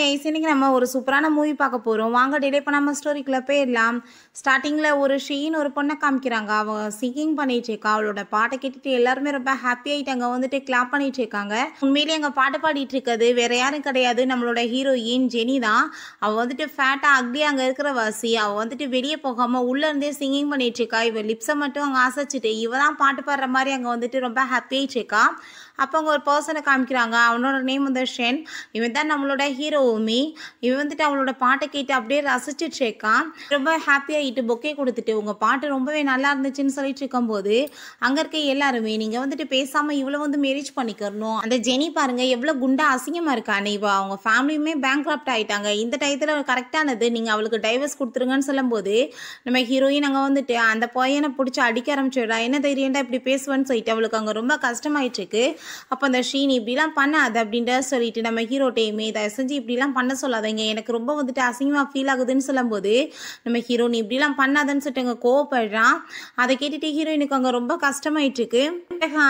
இன்னைக்கு நம்ம ஒரு சூப்பரான மூவி பார்க்க போகிறோம் வாங்க டிலே பண்ணாமல் ஸ்டோரிக்குள்ளே போயிடலாம் ஸ்டார்டிங்கில் ஒரு ஷீன் ஒரு பொண்ணை காமிக்கிறாங்க அவள் சிங்கிங் பண்ணிட்டு இருக்கா அவளோட பாட்டை கேட்டுட்டு எல்லாருமே ரொம்ப ஹாப்பி அங்கே வந்துட்டு கிளாப் பண்ணிட்டு இருக்காங்க உண்மையிலே அங்கே பாட்டு பாடிட்டு இருக்கிறது வேற யாரும் கிடையாது நம்மளோட ஹீரோயின் ஜெனி தான் அவள் வந்துட்டு ஃபேட்டாக அக்லி அங்கே இருக்கிற வாசி அவள் வந்துட்டு வெளியே போகாமல் உள்ளேருந்தே சிங்கிங் பண்ணிட்டு இருக்கா இவள் லிப்ஸை மட்டும் அங்கே ஆசைச்சிட்டு இவ தான் பாட்டு பாடுற மாதிரி அங்கே வந்துட்டு ரொம்ப ஹாப்பி ஆகிட்டு இருக்கா அப்போ அவங்க ஒரு பர்சனை காமிக்கிறாங்க அவனோட நேம் வந்து ஷென் இவன் தான் நம்மளோட ஹீரோ உமி இவன் வந்துட்டு அவளோட பாட்டை கேட்டு அப்படியே ரசிச்சுட்டு இருக்கான் ரொம்ப ஹாப்பியாகிட்டு பொக்கே கொடுத்துட்டு உங்கள் பாட்டு ரொம்பவே நல்லா இருந்துச்சுன்னு சொல்லிட்டு இருக்கும்போது அங்கே இருக்க எல்லாருமே நீங்கள் வந்துட்டு பேசாமல் இவ்வளோ வந்து மேரேஜ் பண்ணிக்கிறணும் அந்த ஜெனி பாருங்கள் எவ்வளோ குண்டா அசிங்கமாக இருக்கா இப்போ அவங்க ஃபேமிலியுமே பேங்க்ராப்ட் ஆகிட்டாங்க இந்த டயத்தில் கரெக்டானது நீங்கள் அவளுக்கு டைவர்ஸ் கொடுத்துருங்கன்னு சொல்லும்போது நம்ம ஹீரோயின் அங்கே வந்துட்டு அந்த பையனை பிடிச்சி அடிக்க ஆரம்பிச்சிடுறா என்ன தைரியண்டா இப்படி பேசுவேன்னு சொல்லிட்டு அவளுக்கு அங்கே ரொம்ப கஷ்டமாயிட்டு இருக்கு அப்போ அந்த ஷீன் இப்படிலாம் பண்ணாது அப்படின்ற சொல்லிட்டு நம்ம ஹீரோட்டையுமே தயவு செஞ்சு இப்படிலாம் பண்ண சொல்லாதீங்க எனக்கு ரொம்ப வந்துட்டு அசிங்கமாக ஃபீல் ஆகுதுன்னு சொல்லும்போது நம்ம ஹீரோ நீ இப்படிலாம் பண்ணாதன்னு சொல்லிட்டு அங்கே கோவப்படுறான் அதை கேட்டுட்டு ஹீரோயினுக்கு அங்கே ரொம்ப கஷ்டமாயிட்டு இருக்கு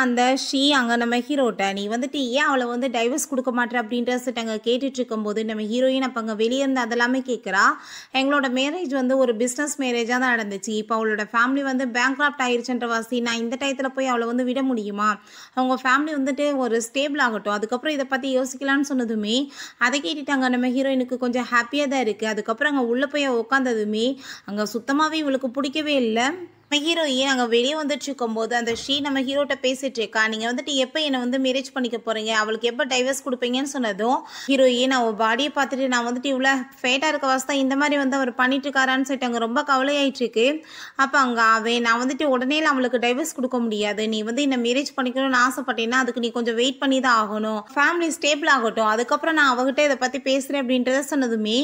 அந்த ஷீ அங்கே நம்ம ஹீரோட்ட நீ வந்துட்டு ஏன் அவளை வந்து டைவர்ஸ் கொடுக்க மாட்டேற அப்படின்ற சொல்லிட்டு அங்கே கேட்டுட்டு இருக்கும்போது நம்ம ஹீரோயின் அப்போ அங்கே வெளியே இருந்து அதெல்லாமே கேட்குறா எங்களோட மேரேஜ் வந்து ஒரு பிஸ்னஸ் மேரேஜாக தான் நடந்துச்சு இப்போ அவளோட ஃபேமிலி வந்து பேங்க் கிராஃப்ட் ஆயிடுச்சுன்ற வாசி நான் இந்த டயத்தில் போய் அவளை வந்து விட முடியுமா அவங்க ஃபேமிலி வந்து வந்துட்டு ஒரு ஸ்டேபிள் ஆகட்டும் அதுக்கப்புறம் இதை பற்றி யோசிக்கலான்னு சொன்னதுமே அதை கேட்டுட்டாங்க நம்ம ஹீரோயினுக்கு கொஞ்சம் ஹாப்பியாக தான் இருக்குது அதுக்கப்புறம் அங்கே உள்ளே போய் உட்காந்ததுமே அங்கே சுத்தமாகவே இவளுக்கு பிடிக்கவே இல்லை நம்ம ஹீரோயே நாங்கள் வெளியே வந்துட்டு இருக்கும்போது அந்த ஸ்ரீ நம்ம ஹீரோட்ட பேசிட்டு இருக்கா நீங்கள் வந்துட்டு எப்போ என்னை வந்து மேரேஜ் பண்ணிக்க போகிறீங்க அவளுக்கு எப்போ டைவர்ஸ் கொடுப்பீங்கன்னு சொன்னதும் ஹீரோயே நான் அவள் பாடியை பார்த்துட்டு நான் வந்துட்டு இவ்வளோ ஃபேட்டாக இருக்க தான் இந்த மாதிரி வந்து அவர் பண்ணிட்டு இருக்காரான்னு சொல்லிட்டு அங்கே ரொம்ப கவலையாயிட்டு இருக்கு அப்போ அங்கே அவன் நான் வந்துட்டு உடனே அவளுக்கு டைவர்ஸ் கொடுக்க முடியாது நீ வந்து என்னை மேரேஜ் பண்ணிக்கணும்னு ஆசைப்பட்டேன்னா அதுக்கு நீ கொஞ்சம் வெயிட் பண்ணி தான் ஆகணும் ஃபேமிலி ஸ்டேபிள் ஆகட்டும் அதுக்கப்புறம் நான் அவகிட்ட இதை பற்றி பேசுகிறேன் அப்படின்றத சொன்னதுமே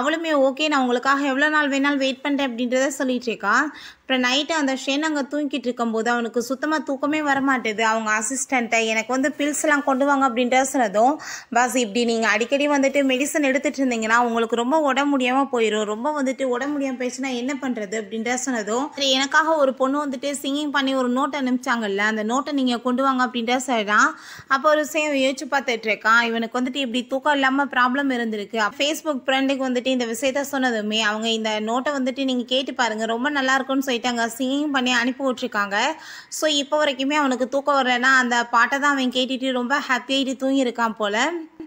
அவளுமே ஓகே நான் உங்களுக்காக எவ்வளோ நாள் வேணாலும் வெயிட் பண்ணுறேன் அப்படின்றத சொல்லிட்டு இருக்கா அப்புறம் நைட்டு அந்த ஷேன் அங்கே தூங்கிட்டு இருக்கும்போது அவனுக்கு சுத்தமாக தூக்கமே வரமாட்டேது அவங்க அசிஸ்டண்ட்டை எனக்கு வந்து பில்ஸ்லாம் கொண்டு வாங்க அப்படின்ட்டு சொன்னதும் பாஸ் இப்படி நீங்கள் அடிக்கடி வந்துட்டு மெடிசன் எடுத்துகிட்டு இருந்தீங்கன்னா உங்களுக்கு ரொம்ப உடம்பு முடியாமல் போயிடும் ரொம்ப வந்துட்டு உடம்பு முடியாமல் போயிடுச்சுன்னா என்ன பண்ணுறது அப்படின்ட்டு சொன்னதும் சரி எனக்காக ஒரு பொண்ணு வந்துட்டு சிங்கிங் பண்ணி ஒரு நோட் அனுப்பிச்சாங்கல்ல அந்த நோட்டை நீங்கள் கொண்டு வாங்க அப்படின்ட்டு சொல்கிறான் அப்போ ஒரு சேம் யோசிச்சு பார்த்துட்டு இருக்கான் இவனுக்கு வந்துட்டு இப்படி தூக்கம் இல்லாமல் ப்ராப்ளம் இருந்திருக்கு ஃபேஸ்புக் ஃப்ரெண்டுக்கு வந்துட்டு இந்த விஷயத்த சொன்னதுமே அவங்க இந்த நோட்டை வந்துட்டு நீங்கள் கேட்டு பாருங்கள் ரொம்ப நல்லாயிருக்கும்னு சொல்லி சொல்லிட்டு அங்கே சிங்கிங் பண்ணி அனுப்பி விட்ருக்காங்க ஸோ இப்போ வரைக்குமே அவனுக்கு தூக்கம் வரலைன்னா அந்த பாட்டை தான் அவன் கேட்டுட்டு ரொம்ப ஹாப்பியாகிட்டு தூங்கியிருக்கான் போல்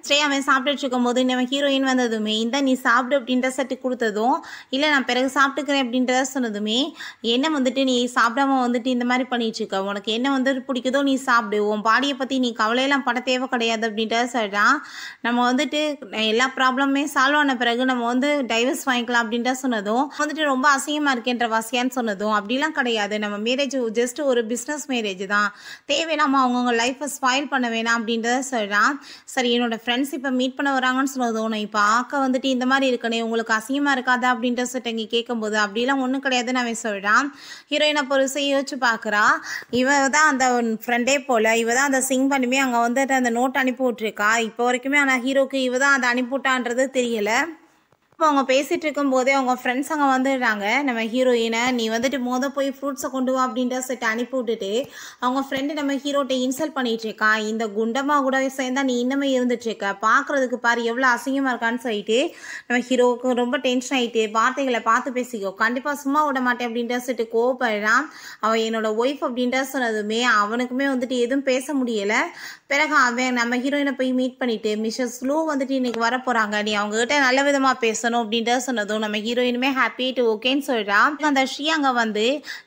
ஸ்ரே அவன் சாப்பிட்டுட்டு இருக்கும்போது நம்ம ஹீரோயின் வந்ததுமே இந்த நீ சாப்பிடு அப்படின்ற சட்டி கொடுத்ததும் இல்லை நான் பிறகு சாப்பிட்டுக்கிறேன் அப்படின்றத சொன்னதுமே என்ன வந்துட்டு நீ சாப்பிடாம வந்துட்டு இந்த மாதிரி பண்ணிட்டு இருக்க உனக்கு என்ன வந்துட்டு பிடிக்குதோ நீ சாப்பிடு உன் பாடியை பற்றி நீ கவலையெல்லாம் பட தேவை கிடையாது அப்படின்றத சொல்கிறான் நம்ம வந்துட்டு எல்லா ப்ராப்ளமே சால்வ் ஆன பிறகு நம்ம வந்து டைவர்ஸ் வாங்கிக்கலாம் அப்படின்ற சொன்னதும் வந்துட்டு ரொம்ப அசிங்கமாக இருக்கேன்ற வசியான்னு சொன்னதும் அப்படிலாம் கிடையாது நம்ம மேரேஜ் ஜஸ்ட் ஒரு பிஸ்னஸ் மேரேஜ் தான் தேவையில்லாமல் அவங்கவுங்க லைஃப்பை ஸ்பாயில் பண்ண வேணாம் அப்படின்றத சொல்கிறான் சரி என்னோட ஃப்ரெண்ட் ஃப்ரெண்ட்ஸ் இப்போ மீட் பண்ண வராங்கன்னு சொல்லுவது உன்னை இப்போ ஆக்க வந்துட்டு இந்த மாதிரி இருக்கனே உங்களுக்கு அசிங்கமாக இருக்காதா அப்படின்ற சொல்லிட்டு இங்கே கேட்கும்போது அப்படிலாம் ஒன்றும் கிடையாதுன்னு அவன் சொல்கிறான் ஹீரோயினை பொருசை யோசிச்சு பார்க்குறா இவ தான் அந்த ஃப்ரெண்டே போல் இவ தான் அந்த சிங் பண்ணுமே அங்கே வந்துட்டு அந்த நோட் அனுப்பி விட்ருக்கா இப்போ வரைக்குமே ஆனால் ஹீரோக்கு இவ தான் அதை அனுப்பி விட்டான்றது தெரியலை இப்போ அவங்க பேசிகிட்டு இருக்கும்போதே அவங்க ஃப்ரெண்ட்ஸ் அங்கே வந்துடுறாங்க நம்ம ஹீரோயினை நீ வந்துட்டு மோத போய் ஃப்ரூட்ஸை கொண்டு வா அப்படின்ற சொல்லிட்டு அனுப்பி விட்டுட்டு அவங்க ஃப்ரெண்டு நம்ம ஹீரோட்ட இன்சல்ட் பண்ணிகிட்ருக்கா இந்த குண்டமாக கூட சேர்ந்தா நீ இன்னமே இருந்துட்டுருக்க பார்க்குறதுக்கு பாரு எவ்வளோ அசிங்கமாக இருக்கான்னு சொல்லிட்டு நம்ம ஹீரோவுக்கு ரொம்ப டென்ஷன் ஆகிட்டு வார்த்தைகளை பார்த்து பேசிக்கோ கண்டிப்பாக சும்மா விட மாட்டேன் அப்படின்ற சொல்லிட்டு கோவப்படுறான் அவன் என்னோட ஒய்ஃப் அப்படின்ற சொன்னதுமே அவனுக்குமே வந்துட்டு எதுவும் பேச முடியலை பிறகு அவன் நம்ம ஹீரோயினை போய் மீட் பண்ணிவிட்டு மிஸ்ஸஸ் ஸ்லோ வந்துட்டு இன்றைக்கி வர போகிறாங்க நீ அவங்ககிட்ட நல்ல விதமாக பேச பேசணும் அப்படின்றத சொன்னதும் நம்ம ஹீரோயினுமே டு ஓகேன்னு சொல்கிறான் அந்த ஸ்ரீ அங்கே வந்து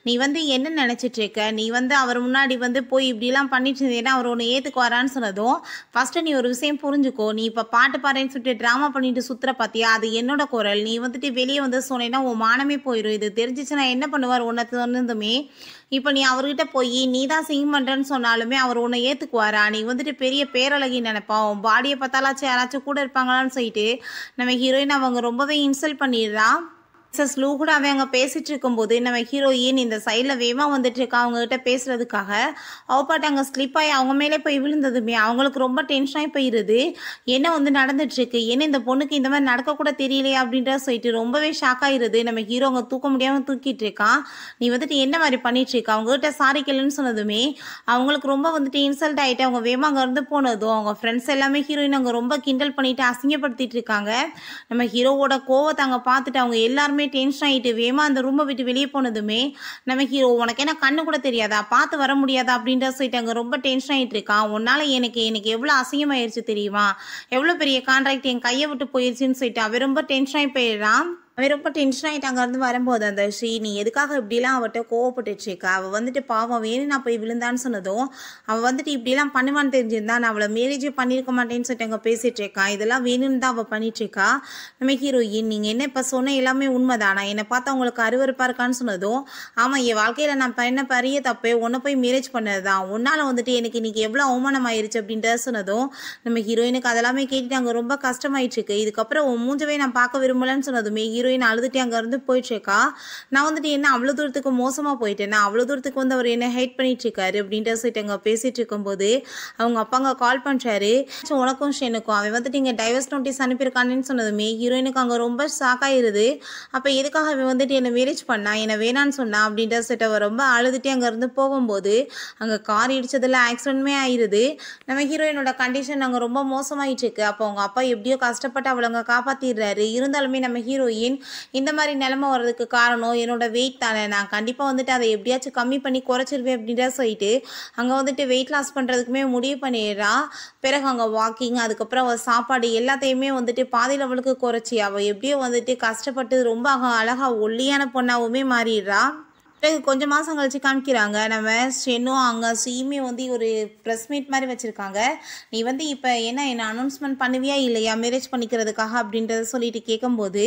நீ வந்து என்ன நினச்சிட்டு இருக்க நீ வந்து அவர் முன்னாடி வந்து போய் இப்படிலாம் பண்ணிட்டு இருந்தீங்கன்னா அவர் ஒன்று ஏற்றுக்கு வரான்னு சொன்னதும் ஃபஸ்ட்டு நீ ஒரு விஷயம் புரிஞ்சுக்கோ நீ இப்போ பாட்டு பாருன்னு சொல்லிட்டு ட்ராமா பண்ணிட்டு சுற்றுற பார்த்தியா அது என்னோட குரல் நீ வந்துட்டு வெளியே வந்து சொன்னேன்னா உன் மானமே போயிடும் இது தெரிஞ்சிச்சு நான் என்ன பண்ணுவார் ஒன்று தோணுதுமே இப்போ நீ அவர்கிட்ட போய் நீ தான் சிங் பண்ணுறேன்னு சொன்னாலுமே அவர் உன்னை ஏற்றுக்குவாரா நீ வந்துட்டு பெரிய பேரழகி நினைப்பான் உன் பாடியை பார்த்தாலாச்சும் யாராச்சும் கூட இருப்பாங்களான்னு சொல்லிட்டு நம்ம ஹீரோயின் அவங்க ரொம்பவே இன்சல்ட் பண்ணிடுறான் சஸ் கூட அவன் அங்கே பேசிகிட்டு இருக்கும்போது நம்ம ஹீரோயின் இந்த சைடில் வேமா வந்துட்டு இருக்கா அவங்ககிட்ட பேசுறதுக்காக அவப்பாட்டு அங்கே ஸ்லிப் ஆகி அவங்க மேலே போய் விழுந்ததுமே அவங்களுக்கு ரொம்ப டென்ஷனாகி போயிடுது என்ன வந்து நடந்துட்டுருக்கு என்ன இந்த பொண்ணுக்கு இந்த மாதிரி நடக்கக்கூட தெரியலையே அப்படின்ற சொல்லிட்டு ரொம்பவே ஷாக் ஆயிடுது நம்ம ஹீரோ அவங்க தூக்க முடியாமல் தூக்கிட்டு இருக்கான் நீ வந்துட்டு என்ன மாதிரி பண்ணிட்டு இருக்கா அவங்ககிட்ட சாரி கேளுன்னு சொன்னதுமே அவங்களுக்கு ரொம்ப வந்துட்டு இன்சல்ட் ஆகிட்டு அவங்க வேமா இருந்து போனதும் அவங்க ஃப்ரெண்ட்ஸ் எல்லாமே ஹீரோயின் அங்கே ரொம்ப கிண்டல் பண்ணிட்டு அசிங்கப்படுத்திட்டு இருக்காங்க நம்ம ஹீரோவோட கோவத்தை அங்கே பார்த்துட்டு அவங்க எல்லாருமே எல்லாருமே டென்ஷன் ஆகிட்டு வேமா அந்த ரூமை விட்டு வெளியே போனதுமே நமக்கு ஹீரோ உனக்கு என்ன கண்ணு கூட தெரியாதா பார்த்து வர முடியாதா அப்படின்ற அங்கே ரொம்ப டென்ஷன் ஆகிட்டு இருக்கான் உன்னால் எனக்கு எனக்கு எவ்வளோ அசிங்கமாயிருச்சு தெரியுமா எவ்வளோ பெரிய கான்ட்ராக்ட் என் கையை விட்டு போயிருச்சுன்னு சொல்லிட்டு அவன் ரொம்ப டென்ஷன் ஆகி போயிடுறான் அவன் ரொம்ப டென்ஷன் ஆகிட்டு அங்கேருந்து வரும்போது அந்த ஸ்ரீனி எதுக்காக இப்படிலாம் அவட்ட கோவப்பட்டுட்டு அவள் வந்துட்டு பாவம் வேணும் நான் போய் விழுந்தான்னு சொன்னதும் அவள் வந்துட்டு இப்படிலாம் பண்ணுவான்னு தெரிஞ்சிருந்தா நான் அவளை மேரேஜே பண்ணியிருக்க மாட்டேன்னு சொல்லிட்டு அங்கே பேசிகிட்டு இருக்கான் இதெல்லாம் வேணும்னு தான் அவள் பண்ணிட்டு இருக்கா நம்ம ஹீரோயின் நீங்கள் என்ன இப்போ சொன்ன எல்லாமே உண்மைதான் நான் என்னை பார்த்தா உங்களுக்கு அருவறுப்பாக இருக்கான்னு சொன்னதும் ஆமாம் என் வாழ்க்கையில் நான் பண்ண பெரிய தப்பே ஒன்று போய் மேரேஜ் பண்ணது தான் உன்னால் வந்துட்டு எனக்கு இன்றைக்கி எவ்வளோ அவமானம் ஆயிடுச்சு அப்படின்றத சொன்னதும் நம்ம ஹீரோயினுக்கு அதெல்லாமே கேட்டுட்டு அங்கே ரொம்ப கஷ்டமாயிட்டு இருக்கு இதுக்கப்புறம் மூஞ்சவே நான் பார்க்க விரும்பலன்னு சொன்னதுமே ஹீரோ ஹீரோயின் அழுதுட்டு அங்கேருந்து போயிட்டுருக்கா நான் வந்துட்டு என்ன அவ்வளோ தூரத்துக்கு மோசமாக போயிட்டேன் அவ்வளோ தூரத்துக்கு வந்து அவர் என்ன ஹைட் பண்ணிகிட்ருக்காரு அப்படின்ற சொல்லிட்டு அங்கே பேசிகிட்டு இருக்கும்போது அவங்க அப்பா அங்கே கால் பண்ணுறாரு ஸோ உனக்கும் ஷேனுக்கும் அவன் வந்துட்டு இங்கே டைவர்ஸ் நோட்டீஸ் அனுப்பியிருக்கானேன்னு சொன்னதுமே ஹீரோயினுக்கு அங்கே ரொம்ப ஷாக் ஆயிருது அப்போ எதுக்காக அவன் வந்துட்டு என்னை மேரேஜ் பண்ணா என்னை வேணான்னு சொன்னான் அப்படின்ற சொல்லிட்டு அவர் ரொம்ப அழுதுட்டு அங்கேருந்து போகும்போது அங்கே கார் இடிச்சதில் ஆக்சிடென்ட்மே ஆயிடுது நம்ம ஹீரோயினோட கண்டிஷன் அங்கே ரொம்ப மோசமாயிட்டு இருக்கு அப்போ அவங்க அப்பா எப்படியோ கஷ்டப்பட்டு அவளை அங்கே காப்பாற்றிடுறாரு இருந்தாலுமே நம்ம ஹீரோயின் அப்படின்னு இந்த மாதிரி நிலமை வர்றதுக்கு காரணம் என்னோட வெயிட் தானே நான் கண்டிப்பாக வந்துட்டு அதை எப்படியாச்சும் கம்மி பண்ணி குறைச்சிருவேன் தான் சொல்லிட்டு அங்கே வந்துட்டு வெயிட் லாஸ் பண்ணுறதுக்குமே முடிவு பண்ணிடுறா பிறகு அங்கே வாக்கிங் அதுக்கப்புறம் அவள் சாப்பாடு எல்லாத்தையுமே வந்துட்டு பாதையில் அவளுக்கு குறைச்சி அவள் எப்படியோ வந்துட்டு கஷ்டப்பட்டு ரொம்ப அழகாக ஒல்லியான பொண்ணாகவுமே மாறிடுறா பிறகு கொஞ்சம் மாதம் கழிச்சு காமிக்கிறாங்க நம்ம ஸ்டென்னும் அங்கே சீமே வந்து ஒரு ப்ரெஸ் மீட் மாதிரி வச்சுருக்காங்க நீ வந்து இப்போ என்ன என்ன அனௌன்ஸ்மெண்ட் பண்ணுவியா இல்லையா மேரேஜ் பண்ணிக்கிறதுக்காக அப்படின்றத சொல்லிட்டு கேட்கும்போது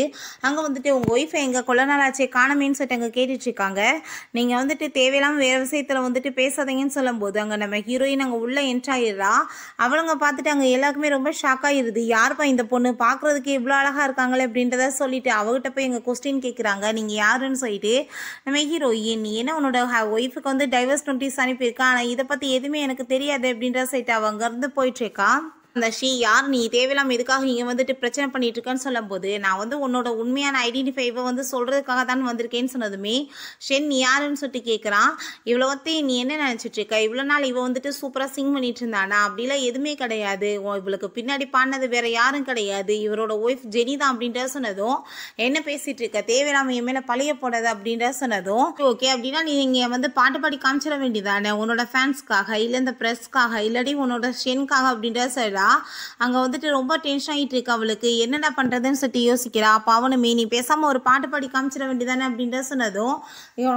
அங்கே வந்துட்டு உங்கள் ஒய்ஃபை எங்கள் கொள்ள நாளாச்சே காணமேன்னு சொல்லிட்டு அங்கே கேட்டுட்ருக்காங்க நீங்கள் வந்துட்டு தேவையில்லாமல் வேறு விஷயத்தில் வந்துட்டு பேசாதீங்கன்னு சொல்லும்போது அங்கே நம்ம ஹீரோயின் அங்கே உள்ளே என்ட்ராயிடுறா அவளுங்க பார்த்துட்டு அங்கே எல்லாருக்குமே ரொம்ப ஷாக் ஆகிடுது யாருப்பா இந்த பொண்ணு பார்க்குறதுக்கு இவ்வளோ அழகாக இருக்காங்களே அப்படின்றத சொல்லிட்டு அவகிட்ட போய் எங்கள் கொஸ்டின் கேட்குறாங்க நீங்கள் யாருன்னு சொல்லிட்டு நம்ம ஹீரோ ஏன் ஏன்னா உன்னோட ஒய்ஃபுக்கு வந்து டைவர்ஸ் நோட்டீஸ் அனுப்பியிருக்கா ஆனால் இதை பற்றி எதுவுமே எனக்கு தெரியாது அப்படின்ற சைட் அவங்கேருந்து போயிட்டுருக்கா அந்த ஷீ யார் நீ தேவையில்லாம எதுக்காக இங்கே வந்துட்டு பிரச்சனை பண்ணிட்டு இருக்கேன்னு சொல்லும்போது நான் வந்து உன்னோட உண்மையான ஐடென்டிஃபைவை வந்து சொல்கிறதுக்காக தான் வந்திருக்கேன்னு சொன்னதுமே ஷென் நீ யாருன்னு சொல்லிட்டு கேட்குறான் இவ்வளோ வந்து நீ என்ன நினைச்சிட்டு இருக்க இவ்வளோ நாள் இவ வந்துட்டு சூப்பராக சிங் பண்ணிட்டு இருந்தானா அப்படிலாம் எதுவுமே கிடையாது இவளுக்கு பின்னாடி பாடினது வேற யாரும் கிடையாது இவரோட ஒய்ஃப் ஜெனி தான் அப்படின்ற சொன்னதும் என்ன பேசிட்டு இருக்க தேவையில்லாம என் மேலே பழைய போடாது அப்படின்ற சொன்னதும் ஓகே அப்படின்னா நீ இங்கே வந்து பாட்டு பாடி காமிச்சிட வேண்டியதானே உன்னோட ஃபேன்ஸ்க்காக இல்லை இந்த ப்ரெஸ்க்காக இல்லாட்டி உன்னோட ஷென்காக அப்படின்ற சொல்லலாம் போகிறா அங்கே வந்துட்டு ரொம்ப டென்ஷன் ஆகிட்டு இருக்கு அவளுக்கு என்னடா பண்ணுறதுன்னு சொல்லிட்டு யோசிக்கிறா அப்போ நீ பேசாமல் ஒரு பாட்டு பாடி காமிச்சிட வேண்டியதானே அப்படின்ற சொன்னதும்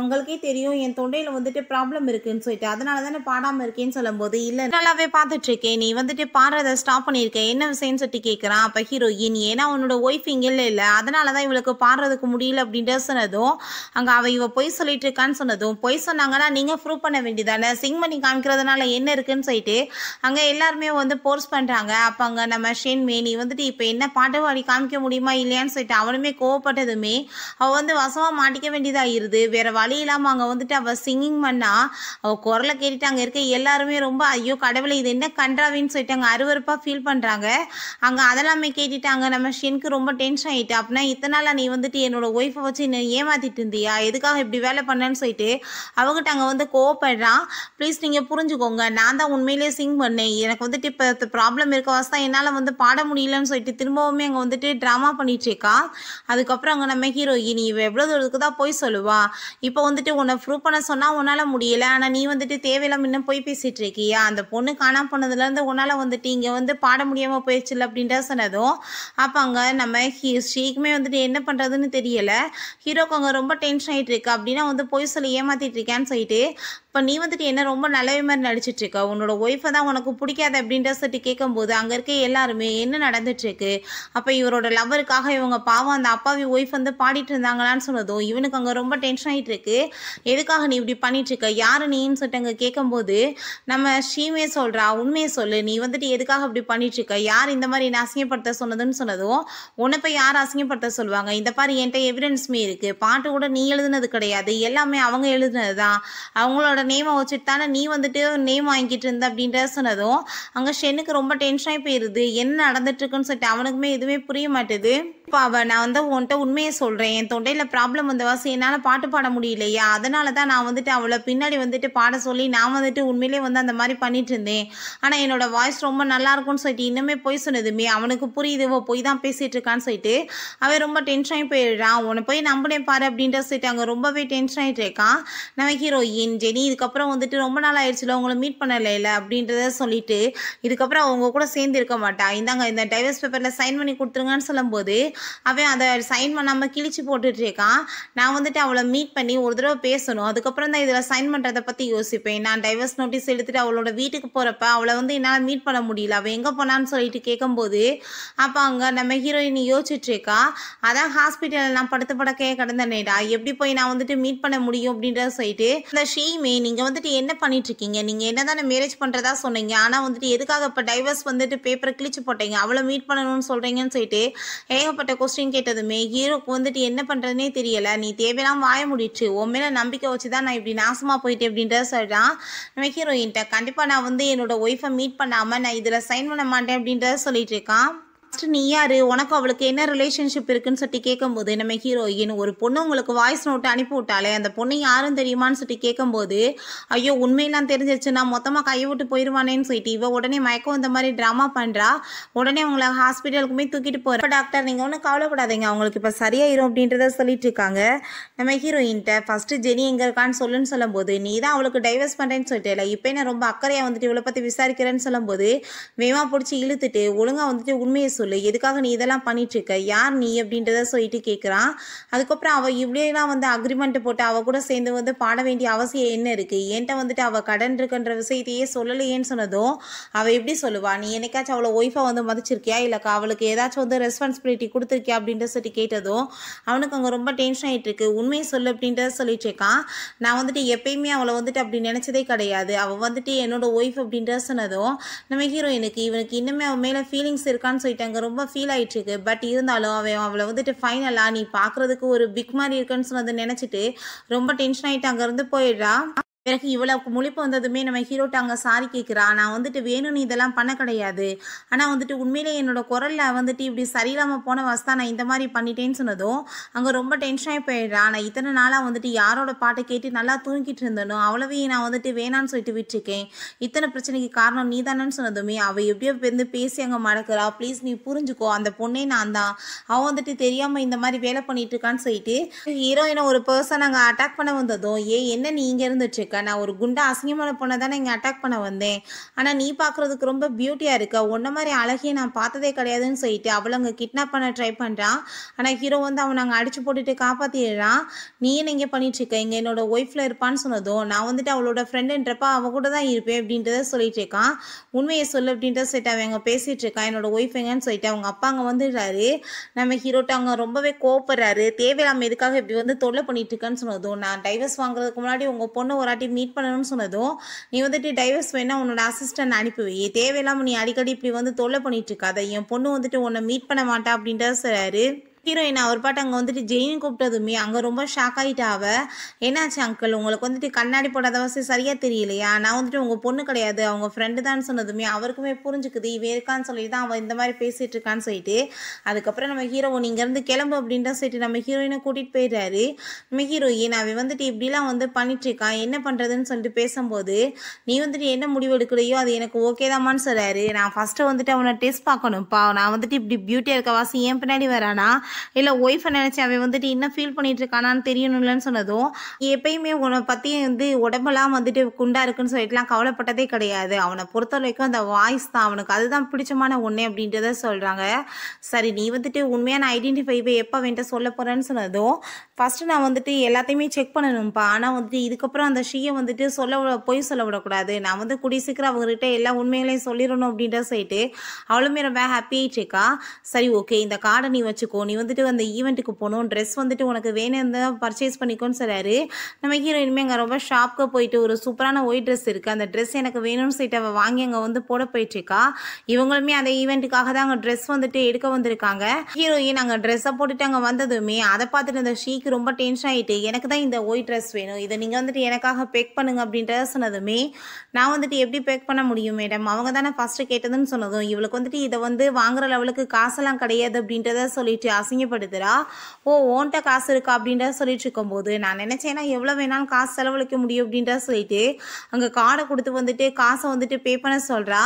உங்களுக்கே தெரியும் என் தொண்டையில் வந்துட்டு ப்ராப்ளம் இருக்குன்னு சொல்லிட்டு அதனால தானே பாடாமல் இருக்கேன்னு சொல்லும்போது இல்லை நல்லாவே பார்த்துட்ருக்கேன் நீ வந்துட்டு பாடுறதை ஸ்டாப் பண்ணியிருக்கேன் என்ன விஷயம்னு சொல்லிட்டு கேட்குறான் அப்போ ஹீரோயின் ஏன்னா உன்னோட ஒய்ஃப் இங்கே இல்லை இல்லை அதனால தான் இவளுக்கு பாடுறதுக்கு முடியல அப்படின்ற சொன்னதும் அங்கே அவள் இவள் பொய் சொல்லிட்டு இருக்கான்னு சொன்னதும் பொய் சொன்னாங்கன்னா நீங்கள் ப்ரூவ் பண்ண வேண்டியதானே சிங் பண்ணி காமிக்கிறதுனால என்ன இருக்குன்னு சொல்லிட்டு அங்கே எல்லாருமே வந்து போர்ஸ் பண்ணுறாங்க கேட்குறாங்க அப்போ அங்கே நம்ம மேனி வந்துட்டு இப்போ என்ன பாட்டை பாடி காமிக்க முடியுமா இல்லையான்னு சொல்லிட்டு அவனுமே கோவப்பட்டதுமே அவள் வந்து வசமாக மாட்டிக்க வேண்டியதாகிருது வேறு வழி இல்லாமல் அங்கே வந்துட்டு அவள் சிங்கிங் பண்ணால் அவள் குரலை கேட்டுட்டு அங்கே இருக்க எல்லாருமே ரொம்ப ஐயோ கடவுளை இது என்ன கன்றாவின்னு சொல்லிட்டு அங்கே அருவறுப்பாக ஃபீல் பண்ணுறாங்க அங்கே அதெல்லாமே கேட்டுட்டாங்க நம்ம ஷென்க்கு ரொம்ப டென்ஷன் ஆகிட்டு அப்படின்னா இத்தனை நாளாக நீ வந்துட்டு என்னோட ஒய்ஃபை வச்சு என்ன ஏமாத்திட்டு இருந்தியா எதுக்காக இப்படி வேலை பண்ணேன்னு சொல்லிட்டு அவங்ககிட்ட அங்கே வந்து கோவப்படுறான் ப்ளீஸ் நீங்கள் புரிஞ்சுக்கோங்க நான் தான் உண்மையிலேயே சிங் பண்ணேன் எனக்கு வந்துட்டு இப்போ ப்ராப்ளம் ப்ராப்ளம் இருக்க தான் என்னால் வந்து பாட முடியலன்னு சொல்லிட்டு திரும்பவுமே அங்கே வந்துட்டு ட்ராமா பண்ணிகிட்ருக்கா அதுக்கப்புறம் அங்கே நம்ம ஹீரோயின் இவ எவ்வளோ தூரத்துக்கு தான் போய் சொல்லுவா இப்போ வந்துட்டு உன்னை ப்ரூவ் பண்ண சொன்னால் உன்னால் முடியலை ஆனால் நீ வந்துட்டு தேவையில்லாம இன்னும் போய் பேசிகிட்டு இருக்கியா அந்த பொண்ணு காணாம போனதுலேருந்து உன்னால் வந்துட்டு இங்கே வந்து பாட முடியாமல் போயிடுச்சுல அப்படின்ற சொன்னதும் அப்போ அங்கே நம்ம ஹீ ஸ்ரீக்குமே வந்துட்டு என்ன பண்ணுறதுன்னு தெரியலை ஹீரோக்கு அங்கே ரொம்ப டென்ஷன் ஆகிட்டு இருக்கு அப்படின்னா வந்து போய் சொல்லி ஏமாற்றிட்டு இருக்கேன்னு சொல்லிட்டு இப்போ நீ வந்துட்டு என்ன ரொம்ப நல்லவே மாதிரி நடிச்சிட்ருக்க உன்னோட ஒய்ஃபை தான் உனக்கு பிடிக்காது அப்படின்ற சொல்லிட்டு கேட்கும் போகும்போது அங்கே இருக்க எல்லாருமே என்ன நடந்துட்டுருக்கு அப்போ இவரோட லவ்வருக்காக இவங்க பாவம் அந்த அப்பாவி ஒய்ஃப் வந்து பாடிட்டு இருந்தாங்களான்னு சொன்னதும் இவனுக்கு அங்கே ரொம்ப டென்ஷன் ஆகிட்டு இருக்கு எதுக்காக நீ இப்படி பண்ணிட்டுருக்க யார் நீன்னு சொல்லிட்டு அங்கே கேட்கும்போது நம்ம ஸ்ரீமே சொல்கிறா உண்மையை சொல்லு நீ வந்துட்டு எதுக்காக அப்படி பண்ணிட்டுருக்க யார் இந்த மாதிரி என்ன அசிங்கப்படுத்த சொன்னதுன்னு சொன்னதும் உன்னை போய் யார் அசிங்கப்படுத்த சொல்லுவாங்க இந்த மாதிரி என்கிட்ட எவிடன்ஸுமே இருக்குது பாட்டு கூட நீ எழுதுனது கிடையாது எல்லாமே அவங்க எழுதுனது தான் அவங்களோட நேமை வச்சுட்டு தானே நீ வந்துட்டு நேம் வாங்கிட்டு இருந்த அப்படின்ற சொன்னதும் அங்கே ஷென்னுக்கு ரொம்ப டென் டென்ஷன் ஆகி போயிடுது என்ன நடந்துட்டுருக்குன்னு சொல்லிட்டு அவனுக்குமே எதுவுமே புரிய மாட்டேது பாவா நான் வந்து உன்கிட்ட உண்மையை சொல்கிறேன் என் தொண்டையில் ப்ராப்ளம் வந்த வாசி என்னால் பாட்டு பாட முடியலையா அதனால தான் நான் வந்துட்டு அவளை பின்னாடி வந்துட்டு பாட சொல்லி நான் வந்துட்டு உண்மையிலே வந்து அந்த மாதிரி பண்ணிட்டு இருந்தேன் ஆனால் என்னோடய வாய்ஸ் ரொம்ப நல்லா இருக்கும்னு சொல்லிட்டு இன்னுமே போய் சொன்னதுமே அவனுக்கு புரியுது போய் தான் பேசிகிட்டு இருக்கான்னு சொல்லிட்டு அவன் ரொம்ப டென்ஷன் போயிடுறான் உன்னை போய் நம்பினேன் பாரு அப்படின்ற சொல்லிட்டு அங்கே ரொம்பவே டென்ஷன் ஆகிட்டு இருக்கான் நம்ம ஹீரோயின் ஜெனி இதுக்கப்புறம் வந்துட்டு ரொம்ப நாள் ஆயிடுச்சுல உங்களை மீட் பண்ணலையில அப்படின்றத சொல்லிட்டு இதுக்கப்புறம் அவங்க கூட சேர்ந்து இருக்க மாட்டான் இந்தாங்க இந்த டைவர்ஸ் பேப்பரில் சைன் பண்ணி கொடுத்துருங்கன்னு சொல்லும்போது அவன் அதை சைன் பண்ணாமல் கிழிச்சு போட்டுட்ருக்கான் நான் வந்துட்டு அவளை மீட் பண்ணி ஒரு தடவை பேசணும் அதுக்கப்புறம் தான் இதில் சைன் பண்ணுறதை பற்றி யோசிப்பேன் நான் டைவர்ஸ் நோட்டீஸ் எடுத்துகிட்டு அவளோட வீட்டுக்கு போகிறப்ப அவளை வந்து என்னால் மீட் பண்ண முடியல அவள் எங்கே போனான்னு சொல்லிட்டு கேட்கும்போது அப்போ அங்கே நம்ம ஹீரோயின் யோசிச்சுட்ருக்கா அதான் ஹாஸ்பிட்டலில் நான் படுத்து படக்கே நேடா எப்படி போய் நான் வந்துட்டு மீட் பண்ண முடியும் அப்படின்றத சொல்லிட்டு இந்த ஷீமே நீங்கள் வந்துட்டு என்ன பண்ணிட்டுருக்கீங்க நீங்கள் என்ன தானே மேரேஜ் பண்ணுறதா சொன்னீங்க ஆனால் வந்துட்டு எதுக்காக இப்போ டைவர்ஸ் வந்துட்டு பேப்பரை கிழிச்சு போட்டீங்க அவளை மீட் பண்ணணும்னு சொல்கிறீங்கன்னு சொல்லிட்டு ஏகப்பட்ட ஏகப்பட்ட கொஸ்டின் கேட்டதுமே ஹீரோக்கு வந்துட்டு என்ன பண்ணுறதுனே தெரியலை நீ தேவையெல்லாம் வாய முடிச்சு உன் மேலே நம்பிக்கை வச்சு தான் நான் இப்படி நாசமாக போயிட்டு அப்படின்றத சொல்கிறான் நம்ம ஹீரோயின்ட்ட கண்டிப்பாக நான் வந்து என்னோட ஒய்ஃபை மீட் பண்ணாமல் நான் இதில் சைன் பண்ண மாட்டேன் அப்படின்றத சொல்லிட்டு இருக்கான் ஃபஸ்ட்டு நீ யார் உனக்கு அவளுக்கு என்ன ரிலேஷன்ஷிப் இருக்குன்னு சொல்லி கேட்கும்போது நம்ம ஹீரோயின் ஒரு பொண்ணு உங்களுக்கு வாய்ஸ் நோட்டு அனுப்பி விட்டாலே அந்த பொண்ணு யாரும் தெரியுமான்னு சொல்லிட்டு கேட்கும்போது ஐயோ உண்மையெல்லாம் தெரிஞ்சிச்சு நான் மொத்தமாக கை விட்டு போயிடுவானேன்னு சொல்லிட்டு இவ உடனே மயக்கம் இந்த மாதிரி ட்ராமா பண்ணுறா உடனே அவங்கள ஹாஸ்பிட்டலுக்குமே தூக்கிட்டு போகிறேன் டாக்டர் நீங்கள் ஒன்றும் கவலைப்படாதீங்க அவங்களுக்கு இப்போ சரியாயிரும் அப்படின்றத சொல்லிட்டு இருக்காங்க நம்ம ஹீரோயின்கிட்ட ஃபஸ்ட்டு ஜெனி எங்கே இருக்கான்னு சொல்லுன்னு சொல்லும்போது நீ தான் அவளுக்கு டைவர்ஸ் பண்ணுறேன்னு சொல்லிட்டு இல்லை இப்போ நான் ரொம்ப அக்கறையாக வந்துட்டு இவளை பற்றி விசாரிக்கிறேன்னு சொல்லும்போது வேமா பிடிச்சி இழுத்துட்டு ஒழுங்காக வந்துட்டு உண்மையை சொல்லு எதுக்காக நீ இதெல்லாம் பண்ணிட்டுருக்க யார் நீ அப்படின்றத சொல்லிட்டு கேட்குறான் அதுக்கப்புறம் அவள் இப்படியெல்லாம் வந்து அக்ரிமெண்ட் போட்டு அவள் கூட சேர்ந்து வந்து பாட வேண்டிய அவசியம் என்ன இருக்குது என்கிட்ட வந்துட்டு அவள் கடன் இருக்குன்ற விஷயத்தையே சொல்லலையேன்னு சொன்னதும் அவள் எப்படி சொல்லுவா நீ என்னைக்காச்சும் அவளை ஒய்ஃபை வந்து மதிச்சிருக்கியா இல்லைக்கா அவளுக்கு ஏதாச்சும் வந்து ரெஸ்பான்சிபிலிட்டி கொடுத்துருக்கியா அப்படின்ற சொல்லி கேட்டதும் அவனுக்கு அங்கே ரொம்ப டென்ஷன் ஆகிட்டு இருக்கு உண்மையை சொல்லு அப்படின்றத சொல்லிட்டு இருக்கான் நான் வந்துட்டு எப்பயுமே அவளை வந்துட்டு அப்படி நினச்சதே கிடையாது அவள் வந்துட்டு என்னோட ஒய்ஃப் அப்படின்றத சொன்னதும் நம்ம எனக்கு இவனுக்கு இன்னுமே அவன் மேலே ஃபீலிங்ஸ் இருக்கான்னு சொல்லிட்டாங்க எனக்கு ரொம்ப ஃபீல் இருக்கு பட் இருந்தாலும் அவன் அவளை வந்துட்டு ஃபைனலாக நீ பார்க்குறதுக்கு ஒரு பிக் மாதிரி இருக்குன்னு சொன்னது நினச்சிட்டு ரொம்ப டென்ஷன் ஆகிட்டு அங்கேருந்து போயிடுறா பிறகு இவ்வளவுக்கு முழிப்பு வந்ததுமே நம்ம ஹீரோட்ட அங்கே சாரி கேட்குறா நான் வந்துட்டு வேணும்னு இதெல்லாம் பண்ண கிடையாது ஆனால் வந்துட்டு உண்மையிலே என்னோட குரலில் வந்துட்டு இப்படி சரியில்லாமல் போன வசதா நான் இந்த மாதிரி பண்ணிட்டேன்னு சொன்னதும் அங்கே ரொம்ப டென்ஷனாகி போயிடுறா நான் இத்தனை நாளாக வந்துட்டு யாரோட பாட்டை கேட்டு நல்லா தூங்கிட்டு இருந்தனும் அவ்வளவையும் நான் வந்துட்டு வேணான்னு சொல்லிட்டு விட்டுருக்கேன் இத்தனை பிரச்சனைக்கு காரணம் நீ தானேன்னு சொன்னதுமே அவள் எப்படியோ பேருந்து பேசி அங்கே மறக்கிறா ப்ளீஸ் நீ புரிஞ்சுக்கோ அந்த பொண்ணே நான் தான் அவன் வந்துட்டு தெரியாமல் இந்த மாதிரி வேலை பண்ணிட்டு இருக்கான்னு சொல்லிட்டு ஹீரோயினை ஒரு பர்சன் அங்கே அட்டாக் பண்ண வந்ததும் ஏ என்ன நீ இங்கே இருந்துட்டு நான் ஒரு குண்டா அசிங்கமான பொண்ணை தானே இங்கே அட்டாக் பண்ண வந்தேன் ஆனால் நீ பார்க்குறதுக்கு ரொம்ப பியூட்டியாக இருக்க உன்ன மாதிரி அழகிய நான் பார்த்ததே கிடையாதுன்னு சொல்லிட்டு அவளை அங்கே கிட்னாப் பண்ண ட்ரை பண்ணுறான் ஆனால் ஹீரோ வந்து அவன் அங்கே அடிச்சு போட்டுட்டு காப்பாற்றிடுறான் நீ என்ன இங்கே இருக்க இங்கே என்னோட ஒய்ஃபில் இருப்பான்னு சொன்னதும் நான் வந்துட்டு அவளோட ஃப்ரெண்டுன்றப்ப அவ கூட தான் இருப்பேன் அப்படின்றத சொல்லிட்டு இருக்கான் உண்மையை சொல்லு அப்படின்றத சொல்லிட்டு அவன் அங்கே பேசிகிட்டு இருக்கான் என்னோட ஒய்ஃப் எங்கன்னு சொல்லிட்டு அவங்க அப்பா அங்கே வந்துடுறாரு நம்ம ஹீரோட்ட அவங்க ரொம்பவே கோப்படுறாரு தேவையில்லாமல் எதுக்காக இப்படி வந்து தொல்லை பண்ணிட்டு இருக்கேன்னு சொன்னதும் நான் டைவர்ஸ் வாங்குறதுக்கு முன்னாடி உங்கள் பொண்ணு ஒரு வந்துட்டு மீட் பண்ணணும்னு சொன்னதும் நீ வந்துட்டு டைவர்ஸ் வேணால் உன்னோட அசிஸ்டன்ட் அனுப்பிவி தேவையில்லாம நீ அடிக்கடி இப்படி வந்து தொல்லை பண்ணிட்டு இருக்காத என் பொண்ணு வந்துட்டு உன்னை மீட் பண்ண மாட்டா அப்படின்ற சொல்றாரு ஹீரோயின் அவர் பாட்டு அங்கே வந்துட்டு ஜெயின் கூப்பிட்டதுமே அங்கே ரொம்ப ஷாக் ஆகிட்டா அவ என்னாச்சு அங்கிள் உங்களுக்கு வந்துட்டு கண்ணாடி போடாத வசதி சரியாக தெரியலையா நான் வந்துட்டு உங்கள் பொண்ணு கிடையாது அவங்க ஃப்ரெண்டு தான் சொன்னதுமே அவருக்குமே புரிஞ்சுக்குது இவ இருக்கான்னு சொல்லி தான் அவன் இந்த மாதிரி பேசிகிட்டு இருக்கான்னு சொல்லிட்டு அதுக்கப்புறம் நம்ம ஹீரோ இங்கேருந்து கிளம்பு அப்படின்ட்டு சொல்லிட்டு நம்ம ஹீரோயினை கூட்டிகிட்டு போயிடுறாரு நம்ம ஹீரோயின் அவன் வந்துட்டு இப்படிலாம் வந்து பண்ணிட்டுருக்கான் என்ன பண்ணுறதுன்னு சொல்லிட்டு பேசும்போது நீ வந்துட்டு என்ன முடிவு எடுக்கலையோ அது எனக்கு ஓகே தாமான்னு சொல்கிறாரு நான் ஃபஸ்ட்டு வந்துட்டு அவனை டெஸ்ட் பார்க்கணும்ப்பா நான் வந்துட்டு இப்படி பியூட்டியாக இருக்க வாசி ஏன் பின்னாடி வரானா இல்லை ஒய்ஃபை நினச்சி அவன் வந்துட்டு என்ன ஃபீல் பண்ணிட்டு இருக்கானான்னு தெரியணும்லன்னு சொன்னதும் எப்பயுமே உன்னை பற்றி வந்து உடம்பெல்லாம் வந்துட்டு குண்டா இருக்குன்னு சொல்லிட்டுலாம் கவலைப்பட்டதே கிடையாது அவனை பொறுத்த வரைக்கும் அந்த வாய்ஸ் தான் அவனுக்கு அதுதான் பிடிச்சமான ஒன்று அப்படின்றத சொல்கிறாங்க சரி நீ வந்துட்டு உண்மையான ஐடென்டிஃபை எப்போ வேண்ட சொல்ல போகிறேன்னு சொன்னதும் ஃபஸ்ட்டு நான் வந்துட்டு எல்லாத்தையுமே செக் பண்ணணும்ப்பா ஆனால் வந்துட்டு இதுக்கப்புறம் அந்த ஷீயை வந்துட்டு சொல்ல போய் சொல்ல விடக்கூடாது நான் வந்து குடி சீக்கிரம் அவங்ககிட்ட எல்லா உண்மைகளையும் சொல்லிடணும் அப்படின்ற சொல்லிட்டு அவளுமே ரொம்ப ஹாப்பியாயிட்டு இருக்கா சரி ஓகே இந்த கார்டை நீ வச்சுக்கோ நீ வந்துட்டு அந்த ஈவெண்ட்டுக்கு போகணும் ட்ரெஸ் வந்துட்டு உனக்கு வேணும் தான் பர்ச்சேஸ் பண்ணிக்கோன்னு சொல்கிறாரு நம்ம ஹீரோயினுமே அங்கே ரொம்ப ஷாப்க்கு போயிட்டு ஒரு சூப்பரான ஒயிட் ட்ரெஸ் இருக்குது அந்த ட்ரெஸ் எனக்கு வேணும்னு சொல்லிட்டு அவள் வாங்கி அங்கே வந்து போட போயிட்டுருக்கா இவங்களுமே அந்த ஈவெண்ட்டுக்காக தான் அங்கே ட்ரெஸ் வந்துட்டு எடுக்க வந்திருக்காங்க ஹீரோயின் அங்கே ட்ரெஸ்ஸை போட்டுட்டு அங்கே வந்ததுமே அதை பார்த்துட்டு அந்த ஷீக்கு ரொம்ப டென்ஷன் ஆகிட்டு எனக்கு தான் இந்த ஒயிட் ட்ரெஸ் வேணும் இதை நீங்கள் வந்துட்டு எனக்காக பேக் பண்ணுங்க அப்படின்றத சொன்னதுமே நான் வந்துட்டு எப்படி பேக் பண்ண முடியும் மேடம் அவங்க தானே ஃபஸ்ட்டு கேட்டதுன்னு சொன்னதும் இவளுக்கு வந்துட்டு இதை வந்து வாங்குற லெவலுக்கு காசெல்லாம் கிடையாது அப்படின்றத சொல்லிட்டு அசிங்கப்படுத்துறா ஓ ஓன்ட்ட காசு இருக்கா அப்படின்றத சொல்லிட்டு இருக்கும்போது நான் நினச்சேன்னா எவ்வளோ வேணாலும் காசு செலவழிக்க முடியும் அப்படின்றத சொல்லிட்டு அங்கே கார்டை கொடுத்து வந்துட்டு காசை வந்துட்டு பே பண்ண சொல்கிறா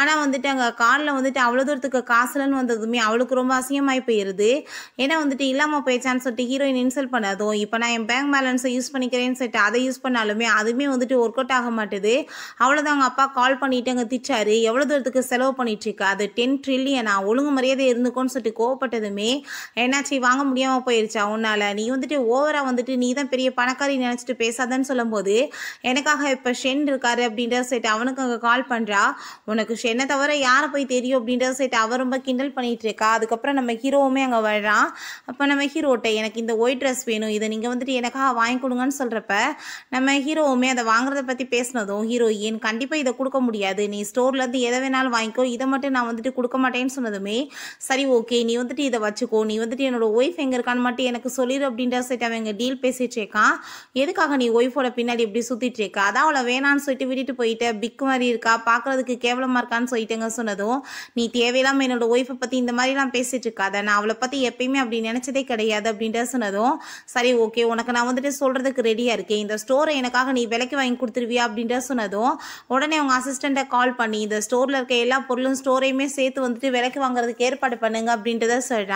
ஆனால் வந்துட்டு அங்கே கார்டில் வந்துட்டு அவ்வளோ தூரத்துக்கு காசுலன்னு வந்ததுமே அவளுக்கு ரொம்ப அசிங்கமாகி போயிடுது ஏன்னா வந்துட்டு இல்லாமல் போயிடுச்சான்னு சொல்லிட்டு ஹீரோயின் இன்சல்ட் பண்ணதும் இப்போ நான் என் பேங்க் பேலன்ஸை யூஸ் பண்ணிக்கிறேன்னு சொல்லிட்டு அதை யூஸ் பண்ணாலுமே அதுவுமே வந்துட்டு ஒர்க் அவுட் ஆக மாட்டேது அவ்வளோதான் அவங்க அப்பா கால் பண்ணிட்டு அங்கே திச்சாரு எவ்வளோ தூரத்துக்கு செலவு பண்ணிட்டு இருக்கா அது டென் ட்ரில்லியனா நான் ஒழுங்கு மரியாதை இருந்துக்கோன்னு சொல்லிட்டு கோவப்பட்டதுமே என்னாச்சு வாங்க முடியாமல் போயிடுச்சா உன்னால் நீ வந்துட்டு ஓவராக வந்துட்டு நீ தான் பெரிய பணக்காரி நினச்சிட்டு பேசாதன்னு சொல்லும்போது எனக்காக இப்போ ஷென் இருக்காரு அப்படின்றத சைட்டு அவனுக்கு அங்கே கால் பண்ணுறா உனக்கு ஷென்னை தவிர யாரை போய் தெரியும் அப்படின்றத சைட்டு அவன் ரொம்ப கிண்டல் பண்ணிகிட்டு இருக்கா அதுக்கப்புறம் நம்ம ஹீரோவுமே அங்கே வர்றான் அப்போ நம்ம ஹீரோட்டை எனக்கு இந்த ஒயிட் ட்ரெஸ் வேணும் இதை நீங்கள் வந்துட்டு எனக்காக வாங்கி கொடுங்கன்னு சொல்கிறப்ப நம்ம ஹீரோவுமே அதை வாங்குறத பற்றி பேசினதும் ஹீரோயின் கண்டிப்பாக இதை கொடுக்க முடியாது நீ ஸ்டோர்லேருந்து எதை வேணாலும் வாங்கிக்கோ இதை மட்டும் நான் வந்துட்டு கொடுக்க மாட்டேன்னு சொன்னதுமே சரி ஓகே நீ வந்துட்டு இதை வச்சுக்கோ நீ நீ வந்துட்டு என்னோட ஒய்ஃப் எங்கே இருக்கான்னு மட்டும் எனக்கு சொல்லிடு அப்படின்ற சொல்லிட்டு அவன் எங்கள் டீல் பேசிகிட்டு இருக்கான் எதுக்காக நீ ஒய்ஃபோட பின்னாடி இப்படி சுற்றிட்டு இருக்க அதான் அவளை வேணான்னு சொல்லிட்டு விட்டுட்டு போயிட்டேன் பிக் மாதிரி இருக்கா பார்க்குறதுக்கு கேவலமாக இருக்கான்னு சொல்லிட்டுங்க சொன்னதும் நீ தேவையில்லாமல் என்னோட ஒய்ஃபை பற்றி இந்த மாதிரிலாம் பேசிகிட்டு இருக்காத நான் அவளை பற்றி எப்பயுமே அப்படி நினச்சதே கிடையாது அப்படின்ற சொன்னதும் சரி ஓகே உனக்கு நான் வந்துட்டு சொல்கிறதுக்கு ரெடியாக இருக்கேன் இந்த ஸ்டோரை எனக்காக நீ விலைக்கு வாங்கி கொடுத்துருவியா அப்படின்ற சொன்னதும் உடனே அவங்க அசிஸ்டண்ட்டை கால் பண்ணி இந்த ஸ்டோரில் இருக்க எல்லா பொருளும் ஸ்டோரையுமே சேர்த்து வந்துட்டு விலைக்கு வாங்குறதுக்கு ஏற்பாடு பண்ணுங்க அப்படின்றத சொல்கிறான்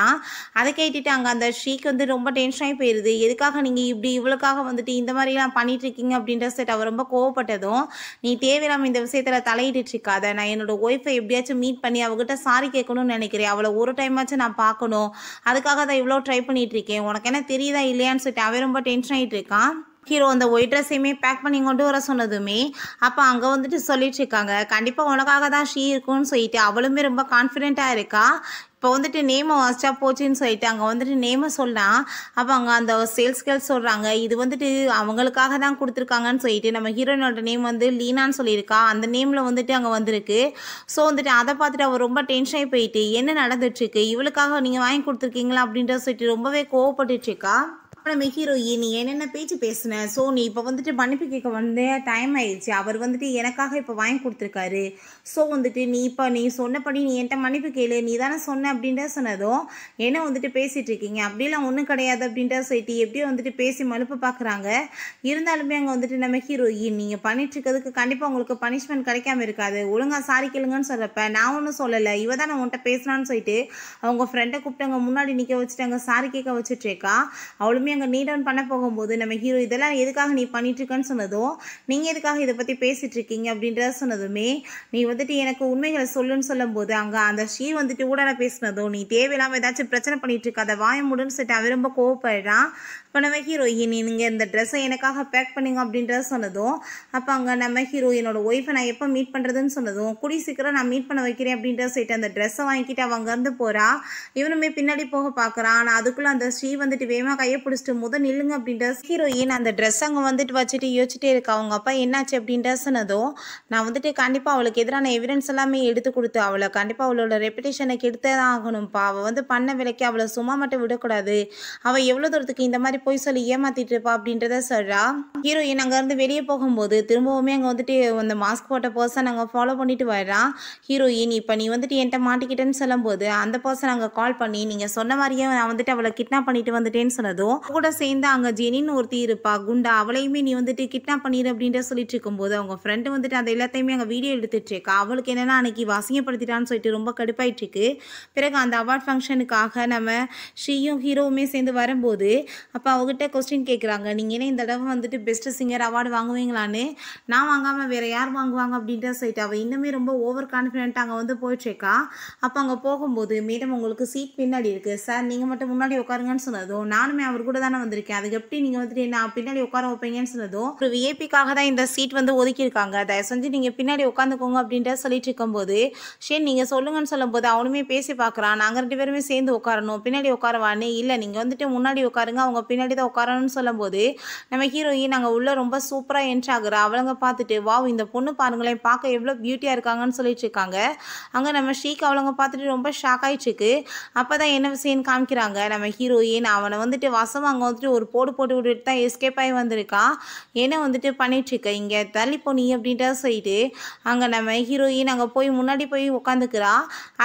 அதை கேட்டுட்டு அங்கே அந்த ஸ்ரீக் வந்து ரொம்ப டென்ஷன் ஆகி போயிடுது எதுக்காக நீங்கள் இப்படி இவ்வளோக்காக வந்துட்டு இந்த மாதிரிலாம் இருக்கீங்க அப்படின்ற சரி அவள் ரொம்ப கோவப்பட்டதும் நீ தேவையில்லாமல் இந்த விஷயத்தில் தலையிட்டு இருக்காத நான் என்னோட ஒய்ஃபை எப்படியாச்சும் மீட் பண்ணி அவகிட்ட சாரி கேட்கணும்னு நினைக்கிறேன் அவளை ஒரு டைமாச்சும் நான் பார்க்கணும் அதுக்காக தான் இவ்வளோ ட்ரை பண்ணிகிட்ருக்கேன் உனக்கு என்ன தெரியுதா இல்லையான்னு சொல்லிட்டு அவன் ரொம்ப டென்ஷன் ஆகிட்டு இருக்கான் ஹீரோ அந்த ஒயிட் ட்ரெஸ்ஸையுமே பேக் பண்ணி கொண்டு வர சொன்னதுமே அப்போ அங்கே வந்துட்டு சொல்லிட்டு இருக்காங்க கண்டிப்பாக உனக்காக தான் ஷீ இருக்கும்னு சொல்லிட்டு அவளுமே ரொம்ப கான்ஃபிடென்ட்டாக இருக்கா இப்போ வந்துட்டு நேமை வாசிச்சா போச்சுன்னு சொல்லிட்டு அங்கே வந்துட்டு நேமை சொன்னால் அப்போ அங்கே அந்த சேல்ஸ் கேர்ள் சொல்கிறாங்க இது வந்துட்டு அவங்களுக்காக தான் கொடுத்துருக்காங்கன்னு சொல்லிட்டு நம்ம ஹீரோயினோட நேம் வந்து லீனான்னு சொல்லியிருக்கா அந்த நேமில் வந்துட்டு அங்கே வந்திருக்கு ஸோ வந்துட்டு அதை பார்த்துட்டு அவள் ரொம்ப டென்ஷனாகி போயிட்டு என்ன நடந்துட்டுருக்கு இவளுக்காக நீங்கள் வாங்கி கொடுத்துருக்கீங்களா அப்படின்ற சொல்லிட்டு ரொம்பவே கோவப்பட்டுட்ருக்கா நம்ம ஹீரோயி நீ என்னென்ன பேச்சு பேசின ஸோ நீ இப்போ வந்துட்டு மன்னிப்பு கேட்க வந்தே டைம் ஆயிடுச்சு அவர் வந்துட்டு எனக்காக இப்போ வாங்கி கொடுத்துருக்காரு ஸோ வந்துட்டு நீ இப்போ நீ சொன்னபடி நீ என்கிட்ட மன்னிப்பு கேளு நீ தானே சொன்ன அப்படின்ற சொன்னதும் என்ன வந்துட்டு பேசிகிட்டு இருக்கீங்க அப்படிலாம் ஒன்றும் கிடையாது அப்படின்ட்டு சொல்லிட்டு எப்படியும் வந்துட்டு பேசி மலுப்பு பார்க்குறாங்க இருந்தாலுமே அங்கே வந்துட்டு நம்ம ஹீரோயின் நீங்கள் பண்ணிட்டு இருக்கிறதுக்கு கண்டிப்பாக உங்களுக்கு பனிஷ்மெண்ட் கிடைக்காம இருக்காது ஒழுங்காக சாரி கேளுங்கன்னு சொல்கிறப்ப நான் ஒன்றும் சொல்லலை இவ தான் நான் உன்ட்ட பேசினான்னு சொல்லிட்டு அவங்க ஃப்ரெண்டை கூப்பிட்டு அங்கே முன்னாடி நிற்க வச்சுட்டு அங்கே சாரி கேட்க வச்சுட்டு இருக்கா அவளுமே அங்கே நீ பண்ண போகும்போது நம்ம ஹீரோ இதெல்லாம் எதுக்காக நீ பண்ணிட்டுருக்கன்னு சொன்னதும் நீங்கள் எதுக்காக இதை பற்றி பேசிகிட்டு இருக்கீங்க அப்படின்றத சொன்னதுமே நீ வந்துட்டு எனக்கு உண்மைகளை சொல்லுன்னு சொல்லும்போது அங்கே அந்த ஷீ வந்துட்டு ஊடால பேசினதும் நீ தேவையில்லாமல் ஏதாச்சும் பிரச்சனை பண்ணிட்டு இருக்க அதை வாய முடுன்னு சொல்லிட்டு அவன் ரொம்ப கோவப்படுறான் இப்போ நம்ம ஹீரோயினி நீங்கள் இந்த ட்ரெஸ்ஸை எனக்காக பேக் பண்ணிங்க அப்படின்றத சொன்னதும் அப்போ அங்கே நம்ம ஹீரோயினோட ஒய்ஃபை நான் எப்போ மீட் பண்ணுறதுன்னு சொன்னதும் குடி சீக்கிரம் நான் மீட் பண்ண வைக்கிறேன் அப்படின்ற சொல்லிட்டு அந்த ட்ரெஸ்ஸை வாங்கிட்டு அவங்க வந்து போகிறா இவனுமே பின்னாடி போக பார்க்குறான் ஆனால் அதுக்குள்ளே அந்த ஸ்ரீ வந்துட்டு வேமா கையை பிடிச்சிட்டு முத நில்லுங்க அப்படின்ற ஹீரோயின் அந்த ட்ரெஸ் அங்கே வந்துட்டு வச்சுட்டு யோசிச்சுட்டே இருக்கா அவங்க அப்பா என்னாச்சு அப்படின்ற சொன்னதும் நான் வந்துட்டு கண்டிப்பாக அவளுக்கு எதிரான எவிடன்ஸ் எல்லாமே எடுத்து கொடுத்து அவளை கண்டிப்பாக அவளோட ரெப்புடேஷனை கெடுத்தே தான் ஆகணும்ப்பா அவள் வந்து பண்ண விலைக்கு அவளை சும்மா மட்டும் விடக்கூடாது அவள் எவ்வளோ தூரத்துக்கு இந்த மாதிரி போய் சொல்லி ஏமாத்திட்டு இருப்பா அப்படின்றத சொல்றா ஹீரோயின் அங்க இருந்து வெளியே போகும்போது திரும்பவுமே அங்க வந்துட்டு அந்த மாஸ்க் போட்ட பர்சன் அங்க ஃபாலோ பண்ணிட்டு வர்றான் ஹீரோயின் இப்போ நீ வந்துட்டு என்கிட்ட மாட்டிக்கிட்டேன்னு சொல்லும் போது அந்த பர்சன் அங்க கால் பண்ணி நீங்க சொன்ன மாதிரியே நான் வந்துட்டு அவளை கிட்னாப் பண்ணிட்டு வந்துட்டேன்னு சொன்னதும் கூட சேர்ந்து அங்க ஜெனின்னு ஒருத்தி இருப்பா குண்டா அவளையுமே நீ வந்துட்டு கிட்னாப் பண்ணிடு அப்படின்ற சொல்லிட்டு இருக்கும்போது அவங்க ஃப்ரெண்டு வந்துட்டு அந்த எல்லாத்தையுமே அங்கே வீடியோ எடுத்துட்டு இருக்கா அவளுக்கு என்னன்னா அன்னைக்கு வாசிங்கப்படுத்திட்டான்னு சொல்லிட்டு ரொம்ப கடுப்பாயிட்டு இருக்கு பிறகு அந்த அவார்ட் ஃபங்க்ஷனுக்காக நம்ம ஷீயும் ஹீரோவுமே சேர்ந்து வரும்போது அப்போ அப்போ அவகிட்ட கொஸ்டின் கேட்குறாங்க நீங்கள் ஏன்னா இந்த தடவை வந்துட்டு பெஸ்ட்டு சிங்கர் அவார்டு வாங்குவீங்களான்னு நான் வாங்காமல் வேறு யார் வாங்குவாங்க அப்படின்ட்டு சொல்லிட்டு அவள் இன்னுமே ரொம்ப ஓவர் கான்ஃபிடென்ட் அங்கே வந்து போயிட்டுருக்கா அப்போ அங்கே போகும்போது மேடம் உங்களுக்கு சீட் பின்னாடி இருக்குது சார் நீங்கள் மட்டும் முன்னாடி உட்காருங்கன்னு சொன்னதும் நானுமே அவர் கூட தானே வந்திருக்கேன் அதுக்கு எப்படி நீங்கள் வந்துட்டு நான் பின்னாடி உட்கார வைப்பீங்கன்னு சொன்னதும் ஒரு விஏபிக்காக தான் இந்த சீட் வந்து ஒதுக்கியிருக்காங்க தயவு செஞ்சு நீங்கள் பின்னாடி உட்காந்துக்கோங்க அப்படின்ட்டு சொல்லிட்டு இருக்கும்போது ஷேன் நீங்கள் சொல்லுங்கன்னு சொல்லும்போது அவனுமே பேசி பார்க்குறான் நாங்கள் ரெண்டு பேருமே சேர்ந்து உட்காரணும் பின்னாடி உட்காரவான்னு இல்லை நீங்கள் வந்துட்டு முன்னாடி உட்காருங்க அவங்க பின்னாடி பின்னாடி தான் உட்காரணும்னு சொல்லும்போது நம்ம ஹீரோயின் நாங்கள் உள்ளே ரொம்ப சூப்பராக என்ட்ரு ஆகுறா அவளுங்க பார்த்துட்டு வாவ் இந்த பொண்ணு பாருங்களேன் பார்க்க எவ்வளோ பியூட்டியாக இருக்காங்கன்னு சொல்லிட்டு இருக்காங்க அங்கே நம்ம ஷீக் அவளுங்க பார்த்துட்டு ரொம்ப ஷாக் ஆகிட்டுருக்கு அப்போ தான் என்ன விஷயம் காமிக்கிறாங்க நம்ம ஹீரோயின் அவனை வந்துட்டு வசம் அங்கே வந்துட்டு ஒரு போடு போட்டு விட்டுட்டு தான் எஸ்கேப் ஆகி வந்திருக்கா என்ன வந்துட்டு பண்ணிகிட்ருக்க இங்கே தள்ளி போனி அப்படின்ட்டு சொல்லிட்டு அங்கே நம்ம ஹீரோயின் அங்கே போய் முன்னாடி போய் உட்காந்துக்கிறா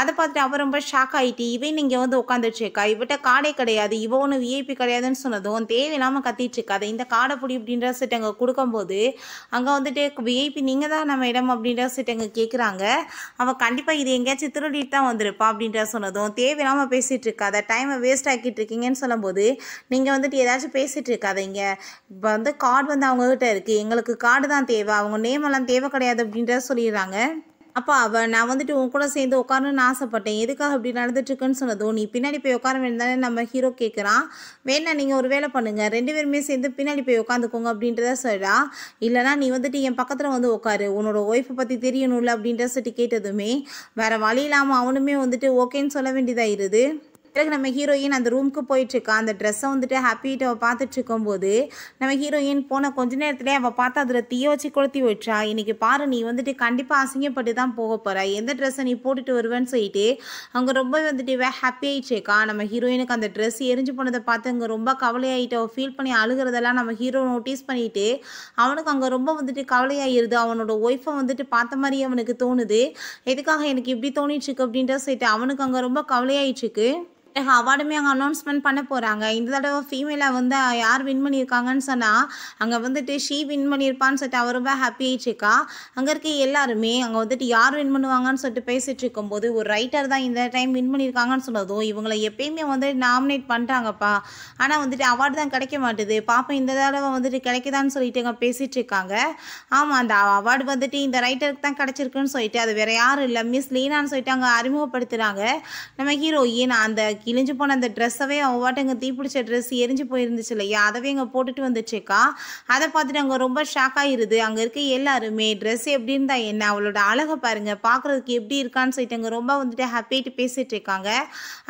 அதை பார்த்துட்டு அவள் ரொம்ப ஷாக் ஆகிட்டு இவன் இங்கே வந்து உட்காந்துட்ருக்கா இவட்ட காடே கிடையாது இவன் ஒன்று விஐபி கிடையாதுன்னு சொன்னது சொன்னதும் தேவையில்லாமல் கத்திட்டு இருக்காது இந்த காடை அப்படின்ற சிட்டு அங்கே கொடுக்கும்போது அங்கே வந்துட்டு விஐபி நீங்கள் தான் நம்ம இடம் அப்படின்ற சிட்டு அங்கே கேட்குறாங்க அவள் கண்டிப்பாக இது எங்கேயாச்சும் திருடிட்டு தான் வந்திருப்பா அப்படின்ற சொன்னதும் தேவையில்லாமல் பேசிகிட்டு இருக்காத டைமை வேஸ்ட் ஆக்கிட்டு இருக்கீங்கன்னு சொல்லும்போது நீங்கள் வந்துட்டு ஏதாச்சும் பேசிகிட்டு இருக்காதீங்க இப்போ வந்து கார்டு வந்து அவங்கக்கிட்ட இருக்குது எங்களுக்கு கார்டு தான் தேவை அவங்க நேம் எல்லாம் தேவை கிடையாது அப்படின்ற சொல்லிடுறாங்க அப்போ அவள் நான் வந்துட்டு உன் கூட சேர்ந்து உட்காரணும்னு ஆசைப்பட்டேன் எதுக்காக இப்படி நடந்துட்டுருக்குன்னு சொன்னதோ நீ பின்னாடி போய் உட்கார வேண்டியதானே நம்ம ஹீரோ கேட்குறான் வேணா நீங்கள் ஒரு வேலை பண்ணுங்கள் ரெண்டு பேருமே சேர்ந்து பின்னாடி போய் உட்காந்துக்கோங்க அப்படின்றத சொல்கிறா இல்லைனா நீ வந்துட்டு என் பக்கத்தில் வந்து உட்காரு உன்னோட ஒய்ஃபை பற்றி தெரியணும்ல அப்படின்றத சொல்லிட்டு கேட்டதுமே வேறு வழி இல்லாமல் அவனுமே வந்துட்டு ஓகேன்னு சொல்ல வேண்டியதாக இருது பிறகு நம்ம ஹீரோயின் அந்த ரூமுக்கு போயிட்டுருக்கா அந்த ட்ரெஸ்ஸை வந்துட்டு ஹாப்பிட்டு அவள் பார்த்துட்டு இருக்கும்போது நம்ம ஹீரோயின் போன கொஞ்ச நேரத்துலேயே அவள் பார்த்து அதில் தீய வச்சு கொளுத்தி வச்சா இன்னைக்கு பாரு நீ வந்துட்டு கண்டிப்பாக அசிங்கப்பட்டு தான் போக போகிற எந்த ட்ரெஸ்ஸை நீ போட்டுட்டு வருவேன்னு சொல்லிட்டு அவங்க ரொம்ப வந்துட்டு வே ஹாப்பி ஆயிடுச்சேக்கா நம்ம ஹீரோயினுக்கு அந்த ட்ரெஸ் எரிஞ்சு போனதை பார்த்து அங்கே ரொம்ப கவலையாயிட்டு அவள் ஃபீல் பண்ணி அழுகிறதெல்லாம் நம்ம ஹீரோ நோட்டீஸ் பண்ணிட்டு அவனுக்கு அங்கே ரொம்ப வந்துட்டு கவலையாயிருது அவனோட ஒய்ஃபை வந்துட்டு பார்த்த மாதிரி அவனுக்கு தோணுது எதுக்காக எனக்கு இப்படி தோணிட்டுருக்கு அப்படின்ற சொல்லிட்டு அவனுக்கு அங்கே ரொம்ப கவலையாயிடுச்சுக்கு அவார்டுமே அங்கே அனௌன்ஸ்மெண்ட் பண்ண போகிறாங்க இந்த தடவை ஃபீமேலாக வந்து யார் வின் பண்ணியிருக்காங்கன்னு சொன்னால் அங்கே வந்துட்டு ஷீ வின் பண்ணியிருப்பான்னு சொல்லிட்டு அவர் ரொம்ப ஹாப்பி ஆயிடுச்சிருக்கா அங்கே இருக்க எல்லாருமே அங்கே வந்துட்டு யார் வின் பண்ணுவாங்கன்னு சொல்லிட்டு பேசிகிட்டு இருக்கும்போது ஒரு ரைட்டர் தான் இந்த டைம் வின் பண்ணியிருக்காங்கன்னு சொன்னதும் இவங்களை எப்பயுமே வந்து நாமினேட் பண்ணிட்டாங்கப்பா ஆனால் வந்துட்டு அவார்டு தான் கிடைக்க மாட்டுது பாப்பா இந்த தடவை வந்துட்டு கிடைக்குதான்னு சொல்லிட்டு அங்கே பேசிகிட்டு இருக்காங்க ஆமாம் அந்த அவார்டு வந்துட்டு இந்த ரைட்டருக்கு தான் கிடச்சிருக்குன்னு சொல்லிட்டு அது வேறு யாரும் இல்லை மிஸ் லீனான்னு சொல்லிட்டு அங்கே அறிமுகப்படுத்துகிறாங்க நம்ம ஹீரோயின் அந்த கிழிஞ்சு போன அந்த ட்ரெஸ்ஸவே அவன் வாட்டுங்க தீப்பிடிச்ச ட்ரெஸ் எரிஞ்சு போயிருந்துச்சு இல்லையா அதவே இங்கே போட்டுட்டு வந்துச்சுக்கா அதை பார்த்துட்டு அங்கே ரொம்ப ஷாக் ஆகிருது அங்கே இருக்க எல்லாருமே ட்ரெஸ் எப்படி இருந்தா என்ன அவளோட அழகை பாருங்க பார்க்குறதுக்கு எப்படி இருக்கான்னு சொல்லிட்டு அங்கே ரொம்ப வந்துட்டு ஹாப்பியாகிட்டு பேசிகிட்டு இருக்காங்க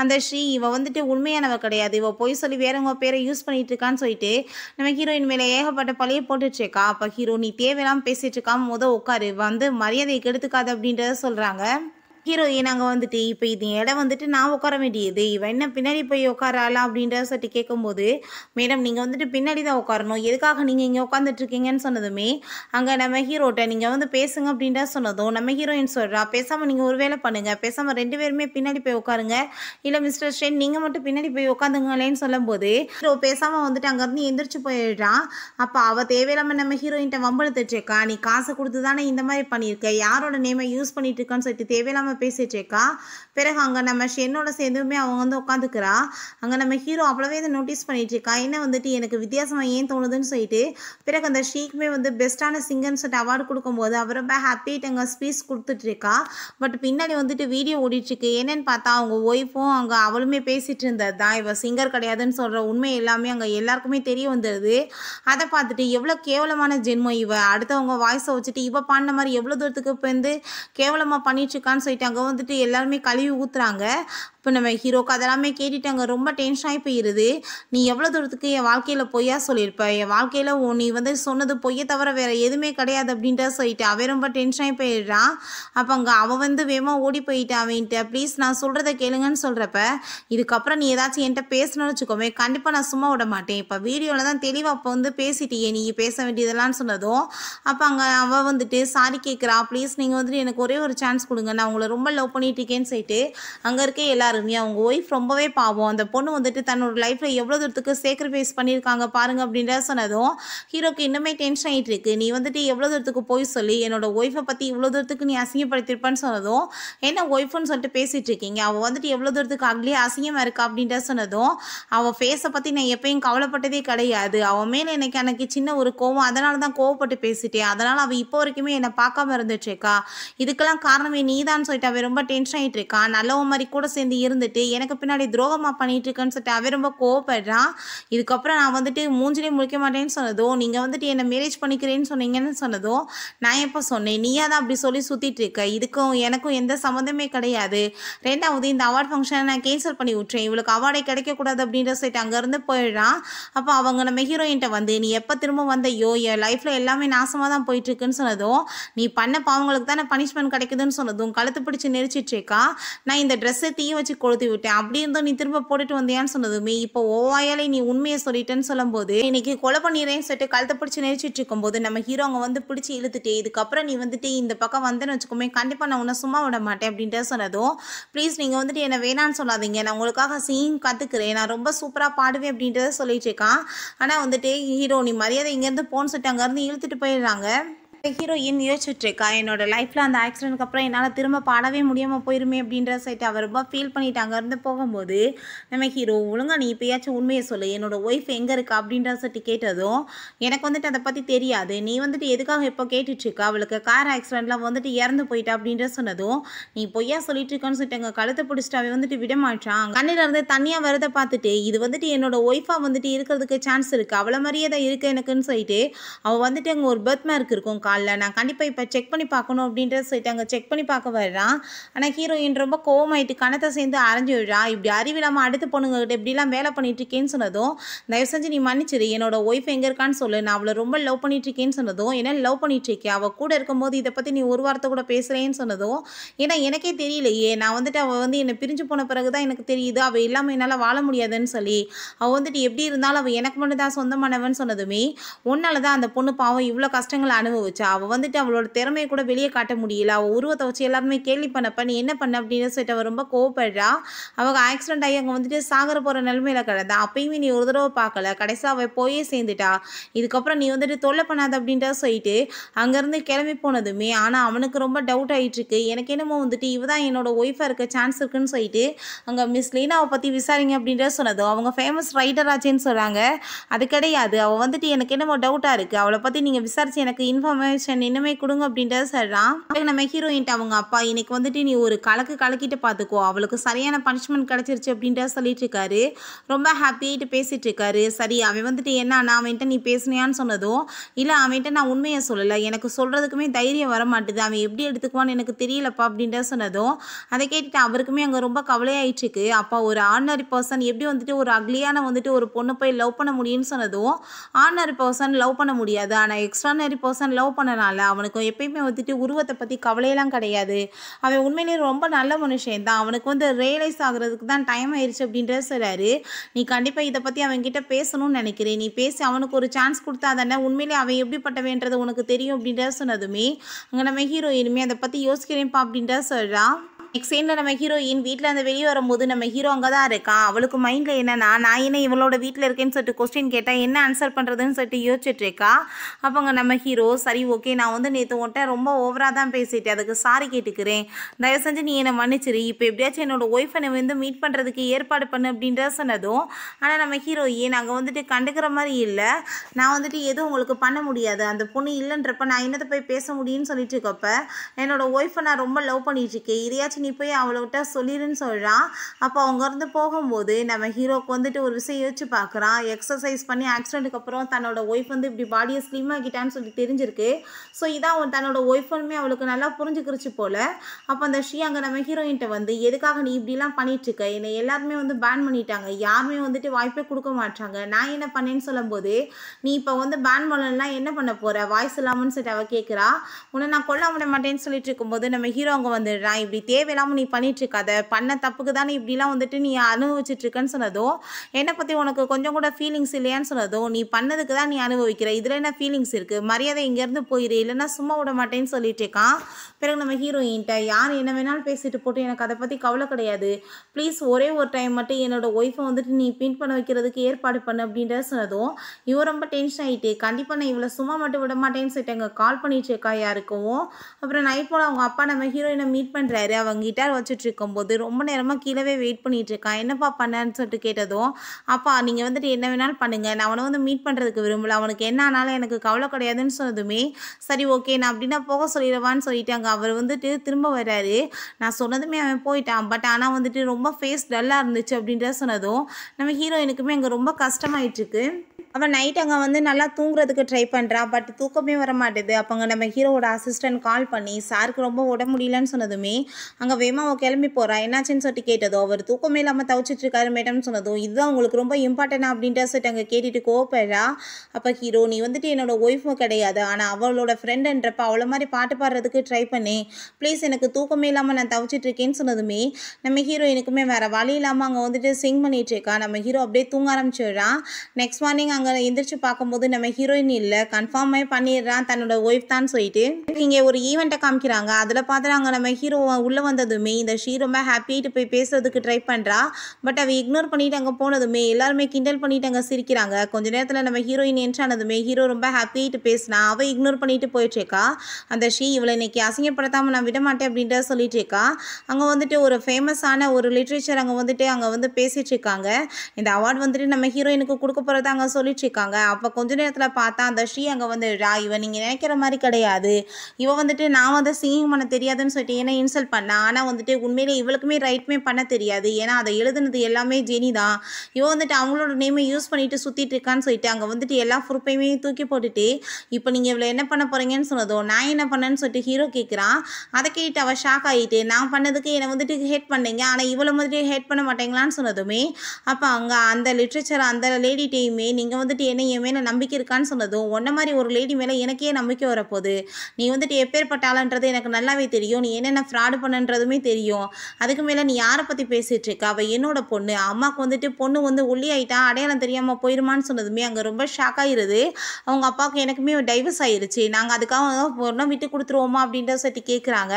அந்த ஸ்ரீ இவள் வந்துட்டு உண்மையானவ கிடையாது இவள் பொய் சொல்லி வேறவங்க பேரை யூஸ் பண்ணிட்டு இருக்கான்னு சொல்லிட்டு நம்ம ஹீரோயின் மேலே ஏகப்பட்ட பழைய போட்டுட்ருக்கா அப்போ ஹீரோ நீ தேவையில்லாமல் பேசிகிட்டு இருக்காம முத உட்காரு வந்து மரியாதையை கெடுத்துக்காது அப்படின்றத சொல்கிறாங்க ஹீரோயின் அங்கே வந்துட்டு இப்போ இது இடம் வந்துட்டு நான் உட்கார வேண்டியது இவன் என்ன பின்னாடி போய் உட்காராளா அப்படின்ற சொல்லிட்டு கேட்கும்போது மேடம் நீங்கள் வந்துட்டு பின்னாடி தான் உட்காரணும் எதுக்காக நீங்கள் இங்கே உட்காந்துட்ருக்கீங்கன்னு சொன்னதுமே அங்கே நம்ம ஹீரோட்ட நீங்கள் வந்து பேசுங்க அப்படின்றா சொன்னதும் நம்ம ஹீரோயின் சொல்கிறா பேசாமல் நீங்கள் ஒரு வேலை பண்ணுங்கள் பேசாமல் ரெண்டு பேருமே பின்னாடி போய் உட்காருங்க இல்லை மிஸ்டர் ஷேன் நீங்கள் மட்டும் பின்னாடி போய் உட்காந்துங்களேன்னு சொல்லும்போது ஹீரோ பேசாமல் வந்துட்டு அங்கேருந்து எந்திரிச்சு போயிடுறான் அப்போ அவள் தேவையில்லாமல் நம்ம ஹீரோயின்ட்ட இருக்கா நீ காசு கொடுத்து தானே இந்த மாதிரி பண்ணியிருக்க யாரோட நேமை யூஸ் பண்ணிட்டு இருக்கான்னு சொல்லிட்டு தேவையில்லாமல் பேசிட்டு இருக்கா பிறகு அங்கே நம்ம ஷென்னோட சேர்ந்துமே அவங்க வந்து உட்காந்துக்கிறா அங்கே நம்ம ஹீரோ அவ்வளோவே இதை நோட்டீஸ் பண்ணிட்டு இருக்கா என்ன வந்துட்டு எனக்கு வித்தியாசமாக ஏன் தோணுதுன்னு சொல்லிட்டு பிறகு அந்த ஷீக்குமே வந்து பெஸ்ட்டான சிங்கர்னு சொல்லிட்டு அவார்டு கொடுக்கும்போது அவர் ரொம்ப ஹாப்பிட்டு அங்கே ஸ்பீச் கொடுத்துட்டு இருக்கா பட் பின்னாடி வந்துட்டு வீடியோ ஓடிட்டுருக்கு என்னன்னு பார்த்தா அவங்க ஒய்ஃபும் அங்கே அவளுமே பேசிட்டு இருந்தது தான் இவள் சிங்கர் கிடையாதுன்னு சொல்கிற உண்மை எல்லாமே அங்கே எல்லாருக்குமே தெரிய வந்துடுது அதை பார்த்துட்டு எவ்வளோ கேவலமான ஜென்மம் இவ அடுத்தவங்க வாய்ஸை வச்சுட்டு இவள் பண்ண மாதிரி எவ்வளோ தூரத்துக்கு இப்போ வந்து கேவலமாக இருக்கான்னு சொல்லிட்டு அங்கே வந்துட்டு எல்லாருமே கழுவி ஊற்றுறாங்க இப்போ நம்ம ஹீரோக்கு அதெல்லாமே அங்கே ரொம்ப டென்ஷன் ஆகி போயிடுது நீ எவ்வளோ தூரத்துக்கு என் வாழ்க்கையில் பொய்யா சொல்லியிருப்ப என் வாழ்க்கையில் நீ வந்து சொன்னது பொய்யை தவிர வேறு எதுவுமே கிடையாது அப்படின்ட்டு சொல்லிட்டு அவன் ரொம்ப டென்ஷன் ஆகி போயிடுறான் அப்போ அங்கே அவன் வந்து வேகமாக ஓடி போயிட்டான் அவன்ட்டு ப்ளீஸ் நான் சொல்கிறத கேளுங்கன்னு சொல்கிறப்ப இதுக்கப்புறம் நீ ஏதாச்சும் என்கிட்ட பேசணும்னு வச்சுக்கோமே கண்டிப்பாக நான் சும்மா விட மாட்டேன் இப்போ வீடியோவில் தான் தெளிவாக அப்போ வந்து பேசிட்டியே நீ பேச வேண்டியதெல்லாம் சொன்னதும் அப்போ அங்கே அவன் வந்துட்டு சாரி கேட்குறா ப்ளீஸ் நீங்கள் வந்துட்டு எனக்கு ஒரே ஒரு சான்ஸ் கொடுங்க நான் உங்களை ரொம்ப லவ் பண்ணிட்டிருக்கேன்னு சொல்லிட்டு அங்கே இருக்க எல்லாருமே அவங்க ஒய்ஃப் ரொம்பவே பாவம் அந்த பொண்ணு வந்துட்டு தன்னோட லைஃப்பில் எவ்வளோ தூரத்துக்கு சேக்ரிஃபைஸ் பண்ணியிருக்காங்க பாருங்க அப்படின்ற சொன்னதும் ஹீரோக்கு இன்னுமே டென்ஷன் ஆகிட்டு இருக்கு நீ வந்துட்டு எவ்வளோ தூரத்துக்கு போய் சொல்லி என்னோட ஒய்ஃபை பற்றி இவ்வளோ தூரத்துக்கு நீ அசிங்கப்படுத்திருப்பேன்னு சொன்னதும் என்ன ஒய்ஃப்னு சொல்லிட்டு பேசிகிட்டு இருக்கீங்க அவள் வந்துட்டு எவ்வளோ தூரத்துக்கு அக்லியே அசிங்கமாக இருக்கா அப்படின்ற சொன்னதும் அவள் ஃபேஸை பற்றி நான் எப்பயும் கவலைப்பட்டதே கிடையாது அவன் மேலே எனக்கு எனக்கு சின்ன ஒரு கோவம் அதனால தான் கோவப்பட்டு பேசிட்டேன் அதனால் அவள் இப்போ வரைக்குமே என்னை பார்க்காம இருந்துச்சேக்கா இதுக்கெல்லாம் காரணமே நீதான்னு சொல்லிட்டு சொல்லிட்டு அவன் ரொம்ப டென்ஷன் ஆகிட்டு இருக்கான் நல்லவன் மாதிரி கூட சேர்ந்து இருந்துட்டு எனக்கு பின்னாடி துரோகமாக பண்ணிட்டு இருக்கேன்னு சொல்லிட்டு அவன் ரொம்ப கோவப்படுறான் இதுக்கப்புறம் நான் வந்துட்டு மூஞ்சிலே முழிக்க மாட்டேன்னு சொன்னதோ நீங்கள் வந்துட்டு என்னை மேரேஜ் பண்ணிக்கிறேன்னு சொன்னீங்கன்னு சொன்னதோ நான் எப்போ சொன்னேன் நீயா தான் அப்படி சொல்லி சுற்றிட்டு இருக்க இதுக்கும் எனக்கும் எந்த சம்மந்தமே கிடையாது ரெண்டாவது இந்த அவார்ட் ஃபங்க்ஷனை நான் கேன்சல் பண்ணி விட்டுறேன் இவளுக்கு அவார்டே கிடைக்கக்கூடாது அப்படின்ற சொல்லிட்டு அங்கேருந்து போயிடுறான் அப்போ அவங்க நம்ம ஹீரோயின்ட்ட வந்து நீ எப்போ திரும்ப வந்தையோ என் லைஃப்பில் எல்லாமே நாசமாக தான் போயிட்டுருக்குன்னு சொன்னதும் நீ பண்ண பாவங்களுக்கு தானே பனிஷ்மெண்ட் கிடைக்குதுன்னு சொன்னதும் கழுத்து பிடிச்சி நெரிச்சிட்டு இருக்கா நான் இந்த ட்ரெஸ்ஸை தீய வச்சு கொளுத்தி விட்டேன் அப்படி இருந்தோம் நீ திரும்ப போட்டுட்டு வந்தியான்னு சொன்னதுமே இப்போ ஓவாயாலே நீ உண்மையை சொல்லிட்டேன்னு சொல்லும்போது இன்னைக்கு கொலை பண்ணிடுறேன்னு சொல்லிட்டு கழுத்தை பிடிச்சி நெரிச்சிட்டு இருக்கும்போது நம்ம ஹீரோ அவங்க வந்து பிடிச்சி இழுத்துட்டே இதுக்கப்புறம் நீ வந்துட்டு இந்த பக்கம் வந்தேன்னு வச்சுக்கோமே கண்டிப்பாக நான் உன்னை சும்மா விட மாட்டேன் அப்படின்ட்டு சொன்னதும் ப்ளீஸ் நீங்கள் வந்துட்டு என்னை வேணான்னு சொல்லாதீங்க நான் உங்களுக்காக சீன் கற்றுக்கிறேன் நான் ரொம்ப சூப்பராக பாடுவேன் அப்படின்றத சொல்லிட்டு இருக்கான் ஆனால் வந்துட்டு ஹீரோ நீ மரியாதை இங்கேருந்து போன்னு சொல்லிட்டு அங்கேருந்து இழுத்துட்டு போயிடுறாங்க ஹீரோயின் யோசிச்சுட்ருக்கா இருக்கா என்னோட லைஃப்பில் அந்த ஆக்சிடென்ட்க்கு அப்புறம் என்னால் திரும்ப பாடவே முடியாமல் போயிருமே அப்படின்ற சைட்டு அவர் ரொம்ப ஃபீல் பண்ணிட்டு அங்கேருந்து போகும்போது நம்ம ஹீரோ ஒழுங்கா நீ இப்போயாச்சும் உண்மையை சொல்லு என்னோடய ஒய்ஃப் எங்கே இருக்கா அப்படின்ற சைட்டு கேட்டதும் எனக்கு வந்துட்டு அதை பற்றி தெரியாது நீ வந்துட்டு எதுக்காக இப்போ கேட்டுட்ருக்கா அவளுக்கு கார் ஆக்சிடெண்ட்டில் வந்துட்டு இறந்து போயிட்டா அப்படின்ற சொன்னதும் நீ பொய்யா சொல்லிட்டு இருக்கோன்னு சொல்லிட்டு எங்கள் கழுத்தை பிடிச்சிட்டு அவன் வந்துட்டு மாட்டான் கண்ணில் இருந்து தனியாக வரதை பார்த்துட்டு இது வந்துட்டு என்னோட ஒய்ஃபாக வந்துட்டு இருக்கிறதுக்கு சான்ஸ் இருக்குது அவ்வளோ மாதிரியே தான் இருக்குது எனக்குன்னு சொல்லிட்டு அவள் வந்துட்டு அங்கே ஒரு பர்த் மார்க் இருக்கும் காலில் நான் கண்டிப்பாக இப்போ செக் பண்ணி பார்க்கணும் அப்படின்றத சொல்லிட்டு அங்கே செக் பண்ணி பார்க்க வர்றான் ஆனால் ஹீரோயின் ரொம்ப கோவமாயிட்டு கணத்தை சேர்ந்து அரைஞ்சு விழா இப்படி அறிவில்லாமல் அடுத்த பொண்ணுங்ககிட்ட இப்படிலாம் வேலை பண்ணிட்டு இருக்கேன்னு சொன்னதும் தயவு செஞ்சு நீ மன்னிச்சிரு என்னோட ஒய்ஃப் எங்கே இருக்கான்னு சொல்லு நான் அவளை ரொம்ப லவ் பண்ணிட்டு இருக்கேன்னு சொன்னதும் ஏன்னா லவ் பண்ணிட்டு இருக்கேன் அவள் கூட இருக்கும்போது இதை பற்றி நீ ஒரு வார்த்தை கூட பேசுகிறேன்னு சொன்னதும் ஏன்னா எனக்கே தெரியலையே நான் வந்துட்டு அவள் வந்து என்னை பிரிஞ்சு போன பிறகு தான் எனக்கு தெரியுது அவள் இல்லாமல் என்னால் வாழ முடியாதுன்னு சொல்லி அவள் வந்துட்டு எப்படி இருந்தாலும் அவள் எனக்கு மட்டும் தான் சொந்தமானவன் சொன்னதுமே உன்னால தான் அந்த பொண்ணு பாவம் இவ்வளோ கஷ்டங்களை அனுபவிச்சா ஆரம்பிச்சா அவள் வந்துட்டு அவளோட திறமையை கூட வெளியே காட்ட முடியல அவள் உருவத்தை வச்சு எல்லாருமே கேள்வி பண்ணப்ப நீ என்ன பண்ண அப்படின்னு சொல்லிட்டு அவள் ரொம்ப கோவப்படுறா அவங்க ஆக்சிடென்ட் ஆகி அங்கே வந்துட்டு சாகர போகிற நிலைமையில கிடந்தா அப்பயுமே நீ ஒரு தடவை பார்க்கல கடைசியாக அவள் போயே சேர்ந்துட்டா இதுக்கப்புறம் நீ வந்துட்டு தொல்லை பண்ணாத அப்படின்ட்டு சொல்லிட்டு அங்கேருந்து கிளம்பி போனதுமே ஆனால் அவனுக்கு ரொம்ப டவுட் ஆகிட்டுருக்கு எனக்கு என்னமோ வந்துட்டு இவ தான் என்னோட ஒய்ஃபாக இருக்க சான்ஸ் இருக்குன்னு சொல்லிட்டு அங்கே மிஸ் லீனாவை பற்றி விசாரிங்க அப்படின்ற சொன்னதும் அவங்க ஃபேமஸ் ரைட்டர் ஆச்சுன்னு சொல்கிறாங்க அது கிடையாது அவள் வந்துட்டு எனக்கு என்னமோ டவுட்டாக இருக்குது அவளை பற்றி நீங்கள் விசாரித்து எனக்கு இன்ஃபார்மே ஆயிடுச்சேன் இனிமே கொடுங்க அப்படின்றத சொல்கிறான் நம்ம ஹீரோயின்ட்டு அவங்க அப்பா இன்னைக்கு வந்துட்டு நீ ஒரு கலக்கு கலக்கிட்டு பார்த்துக்கோ அவளுக்கு சரியான பனிஷ்மெண்ட் கிடச்சிருச்சு அப்படின்றத சொல்லிட்டு இருக்காரு ரொம்ப ஹாப்பியாகிட்டு பேசிகிட்டு இருக்காரு சரி அவன் வந்துட்டு என்ன நான் அவன்கிட்ட நீ பேசினியான்னு சொன்னதும் இல்லை அவன்கிட்ட நான் உண்மையை சொல்லலை எனக்கு சொல்கிறதுக்குமே தைரியம் வர மாட்டுது அவன் எப்படி எடுத்துக்குவான்னு எனக்கு தெரியலப்பா அப்படின்றத சொன்னதும் அதை கேட்டுட்டு அவருக்குமே அங்கே ரொம்ப கவலையாயிட்டுருக்கு அப்பா ஒரு ஆர்டினரி பர்சன் எப்படி வந்துட்டு ஒரு அக்லியான வந்துட்டு ஒரு பொண்ணு போய் லவ் பண்ண முடியும்னு சொன்னதும் ஆர்டினரி பர்சன் லவ் பண்ண முடியாது ஆனால் எக்ஸ்ட்ரானரி பர்சன் லவ் பண்ண பண்ணனால அவனுக்கு எப்பயுமே வந்துட்டு உருவத்தை பற்றி கவலையெல்லாம் கிடையாது அவன் உண்மையிலேயே ரொம்ப நல்ல மனுஷன் தான் அவனுக்கு வந்து ரியலைஸ் ஆகுறதுக்கு தான் டைம் ஆயிடுச்சு அப்படின்றத சொல்கிறாரு நீ கண்டிப்பாக இதை பற்றி அவன்கிட்ட பேசணும்னு நினைக்கிறேன் நீ பேசி அவனுக்கு ஒரு சான்ஸ் கொடுத்தா தானே உண்மையிலே அவன் எப்படிப்பட்டவன்றது உனக்கு தெரியும் அப்படின்றத சொன்னதுமே அங்கே நம்ம ஹீரோயினுமே அதை பற்றி யோசிக்கிறேன்ப்பா அப்படின்றத சொல்கிறான் நெக்ஸ்ட் நம்ம ஹீரோயின் வீட்டில் அந்த வெளியே வரும்போது நம்ம ஹீரோ அங்கே தான் இருக்கான் அவளுக்கு மைண்டில் என்னன்னா நான் என்ன இவளோட வீட்டில் இருக்கேன்னு சொல்லிட்டு கொஸ்டின் கேட்டால் என்ன ஆன்சர் பண்ணுறதுன்னு சொல்லிட்டு யோசிச்சுட்டு இருக்கா அப்போங்க நம்ம ஹீரோ சரி ஓகே நான் வந்து நேற்று உன்ட்ட ரொம்ப ஓவராக தான் பேசிட்டேன் அதுக்கு சாரி கேட்டுக்கிறேன் தயவு செஞ்சு நீ என்னை மன்னிச்சிரு இப்போ எப்படியாச்சும் என்னோட ஒய்ஃபை நான் வந்து மீட் பண்ணுறதுக்கு ஏற்பாடு பண்ணு அப்படின்ற சொன்னதும் ஆனால் நம்ம ஹீரோயின் அங்கே வந்துட்டு கண்டுக்கிற மாதிரி இல்லை நான் வந்துட்டு எதுவும் உங்களுக்கு பண்ண முடியாது அந்த பொண்ணு இல்லைன்றப்ப நான் என்னத்தை போய் பேச முடியும்னு சொல்லிட்டு இருக்கப்ப என்னோட ஒய்ஃபை நான் ரொம்ப லவ் பண்ணிட்டு இருக்கேன் இதையாச்சும் நீ போய் அவளோட்ட சொல்லிடுன்னு சொல்கிறான் அப்போ இருந்து போகும்போது நம்ம ஹீரோக்கு வந்துட்டு ஒரு விஷயம் யோசிச்சு பார்க்குறான் எக்ஸசைஸ் பண்ணி ஆக்சிடென்ட்டுக்கு அப்புறம் தன்னோட ஒய்ஃப் வந்து இப்படி பாடியை ஸ்லீம் ஆகிட்டான்னு சொல்லி தெரிஞ்சிருக்கு ஸோ இதான் தன்னோட ஒய்ஃபுமே அவளுக்கு நல்லா புரிஞ்சுக்கிருச்சு போல் அப்போ அந்த ஷீ அங்கே நம்ம ஹீரோயின்ட்ட வந்து எதுக்காக நீ இப்படிலாம் பண்ணிகிட்ருக்க என்னை எல்லாருமே வந்து பேன் பண்ணிட்டாங்க யாருமே வந்துட்டு வாய்ப்பே கொடுக்க மாட்டாங்க நான் என்ன பண்ணேன்னு சொல்லும்போது நீ இப்போ வந்து பேன் பண்ணலாம் என்ன பண்ண போகிற வாய்ஸ் இல்லாமல் சொல்லிட்டு அவள் கேட்குறா உன்னை நான் கொல்ல விட மாட்டேன்னு சொல்லிட்டு இருக்கும்போது நம்ம ஹீரோ அவங்க வந்துடுறான் இப்படி தேவை தேவையில்லாமல் நீ பண்ணிகிட்ருக்காத பண்ண தப்புக்கு தானே இப்படிலாம் வந்துட்டு நீ அனுபவிச்சிட்ருக்கன்னு சொன்னதோ என்னை பற்றி உனக்கு கொஞ்சம் கூட ஃபீலிங்ஸ் இல்லையான்னு சொன்னதோ நீ பண்ணதுக்கு தான் நீ அனுபவிக்கிற இதில் என்ன ஃபீலிங்ஸ் இருக்குது மரியாதை இங்கேருந்து போயிரு இல்லைன்னா சும்மா விட மாட்டேன்னு சொல்லிட்டு இருக்கான் பிறகு நம்ம ஹீரோயின்ட்ட யார் என்ன வேணாலும் பேசிட்டு போட்டு எனக்கு அதை பற்றி கவலை கிடையாது ப்ளீஸ் ஒரே ஒரு டைம் மட்டும் என்னோட ஒய்ஃபை வந்துட்டு நீ பின் பண்ண வைக்கிறதுக்கு ஏற்பாடு பண்ணு அப்படின்றத சொன்னதும் இவன் ரொம்ப டென்ஷன் ஆகிட்டு கண்டிப்பாக நான் இவ்வளோ சும்மா மட்டும் விட மாட்டேன்னு சொல்லிட்டு அங்கே கால் பண்ணிட்டு இருக்கா யாருக்கும் அப்புறம் நைட் போல் அவங்க அப்பா நம்ம ஹீரோயினை மீட் பண்ணுறாரு அவங்க கிட்டார் வச்சுட்ருக்கும்போது ரொம்ப நேரமாக கீழே வெயிட் பண்ணிகிட்ருக்கான் என்னப்பா பண்ணான்னு சொல்லிட்டு கேட்டதும் அப்பா நீங்கள் வந்துட்டு என்ன வேணாலும் பண்ணுங்கள் நான் அவனை வந்து மீட் பண்ணுறதுக்கு விரும்பல அவனுக்கு என்ன ஆனாலும் எனக்கு கவலை கிடையாதுன்னு சொன்னதுமே சரி ஓகே நான் அப்படின்னா போக சொல்லிடுவான்னு சொல்லிட்டாங்க அவர் வந்துட்டு திரும்ப வர்றாரு நான் சொன்னதுமே அவன் போயிட்டான் பட் ஆனால் வந்துட்டு ரொம்ப ஃபேஸ் டல்லாக இருந்துச்சு அப்படின்றத சொன்னதும் நம்ம ஹீரோயினுக்குமே அங்கே ரொம்ப இருக்கு அவன் நைட் அங்கே வந்து நல்லா தூங்குறதுக்கு ட்ரை பண்ணுறா பட் தூக்கமே வர மாட்டேது அப்போ அங்கே நம்ம ஹீரோவோட அசிஸ்டன்ட் கால் பண்ணி சாருக்கு ரொம்ப உட முடியலன்னு சொன்னதுமே அங்கே வேமா அவன் கிளம்பி போகிறா என்னாச்சுன்னு சொல்லிட்டு கேட்டதோ அவர் தூக்கமே இல்லாமல் தவிச்சிட்டு இருக்காரு மேடம்னு சொன்னதும் இதுதான் உங்களுக்கு ரொம்ப இம்பார்ட்டன்ட் அப்படின்ற சொல்லிட்டு அங்கே கேட்டுட்டு கோவப்படுறா அப்போ ஹீரோ நீ வந்துட்டு என்னோட ஒய்ஃபும் கிடையாது ஆனால் அவளோட ஃப்ரெண்டுன்றப்ப அவளை மாதிரி பாட்டு பாடுறதுக்கு ட்ரை பண்ணி ப்ளீஸ் எனக்கு தூக்கமே இல்லாமல் நான் தவிச்சிட்டு இருக்கேன்னு சொன்னதுமே நம்ம ஹீரோ எனக்குமே வேறு வழி இல்லாமல் அங்கே வந்துட்டு சிங் பண்ணிகிட்டு இருக்கா நம்ம ஹீரோ அப்படியே தூங்க ஆரம்பிச்சிடுறான் நெக்ஸ்ட் மார்னிங் அங்கே நாங்கள் எந்திரிச்சு பார்க்கும்போது நம்ம ஹீரோயின் இல்லை கன்ஃபார்மே பண்ணிடுறான் தன்னோட ஒய்ஃப் தான் சொல்லிட்டு இங்கே ஒரு ஈவெண்ட்டை காமிக்கிறாங்க அதில் அங்கே நம்ம ஹீரோ உள்ளே வந்ததுமே இந்த ஷீ ரொம்ப ஹாப்பியிட்டு போய் பேசுறதுக்கு ட்ரை பண்ணுறா பட் அவ இக்னோர் பண்ணிட்டு அங்கே போனதுமே எல்லாருமே கிண்டல் பண்ணிட்டு அங்கே சிரிக்கிறாங்க கொஞ்ச நேரத்தில் நம்ம ஹீரோயின் என்ட்ரானதுமே ஹீரோ ரொம்ப ஹாப்பியிட்டு பேசினா அவள் இக்னோர் பண்ணிட்டு போயிட்டுருக்கா அந்த ஷீ இவளை இன்னைக்கு அசிங்கப்படுத்தாமல் நான் விட மாட்டேன் அப்படின்ட்டு சொல்லிட்டு இருக்கா அங்கே வந்துட்டு ஒரு ஃபேமஸான ஒரு லிட்ரேச்சர் அங்கே வந்துட்டு அங்கே வந்து பேசிட்டு இருக்காங்க இந்த அவார்டு வந்துட்டு நம்ம ஹீரோயினுக்கு கொடுக்க போகிறத அங்கே சொல்லி சொல்லிட்டுருக்காங்க அப்போ கொஞ்ச நேரத்தில் பார்த்தா அந்த ஸ்ரீ அங்கே ரா இவன் நீங்கள் நினைக்கிற மாதிரி கிடையாது இவன் வந்துட்டு நான் வந்து சிங்கிங் பண்ண தெரியாதுன்னு சொல்லிட்டு ஏன்னா இன்சல்ட் பண்ணா ஆனால் வந்துட்டு உண்மையிலே இவளுக்குமே ரைட்மே பண்ண தெரியாது ஏன்னா அதை எழுதுனது எல்லாமே ஜெனி தான் இவன் வந்துட்டு அவங்களோட நேமை யூஸ் பண்ணிட்டு சுற்றிட்டு இருக்கான்னு சொல்லிட்டு அங்கே வந்துட்டு எல்லா பொறுப்பையுமே தூக்கி போட்டுட்டு இப்போ நீங்கள் இவ்வளோ என்ன பண்ண போகிறீங்கன்னு சொன்னதோ நான் என்ன பண்ணேன்னு சொல்லிட்டு ஹீரோ கேட்குறான் அதை கேட்டு அவள் ஷாக் ஆகிட்டு நான் பண்ணதுக்கு என்னை வந்துட்டு ஹேட் பண்ணீங்க ஆனால் இவளை வந்துட்டு ஹேட் பண்ண மாட்டேங்களான்னு சொன்னதுமே அப்போ அங்கே அந்த லிட்ரேச்சர் அந்த லேடிட்டையுமே நீங்கள் வந்துட்டு என்ன என் மேலே நம்பிக்கை இருக்கான்னு சொன்னதும் உன்ன மாதிரி ஒரு லேடி மேலே எனக்கே நம்பிக்கை வரப்போகுது நீ வந்துட்டு எப்பேற்பட்ட எனக்கு நல்லாவே தெரியும் நீ என்னென்ன ஃப்ராடு பண்ணுன்றதுமே தெரியும் அதுக்கு மேலே நீ யாரை பற்றி பேசிகிட்டு இருக்க அவள் என்னோட பொண்ணு அம்மாவுக்கு வந்துட்டு பொண்ணு வந்து உள்ளி ஆகிட்டா அடையாளம் தெரியாமல் போயிருமான்னு சொன்னதுமே அங்கே ரொம்ப ஷாக் ஆகிடுது அவங்க அப்பாவுக்கு எனக்குமே டைவர்ஸ் ஆயிடுச்சு நாங்கள் அதுக்காக பொண்ணை விட்டு கொடுத்துருவோமா அப்படின்ற சொல்லி கேட்குறாங்க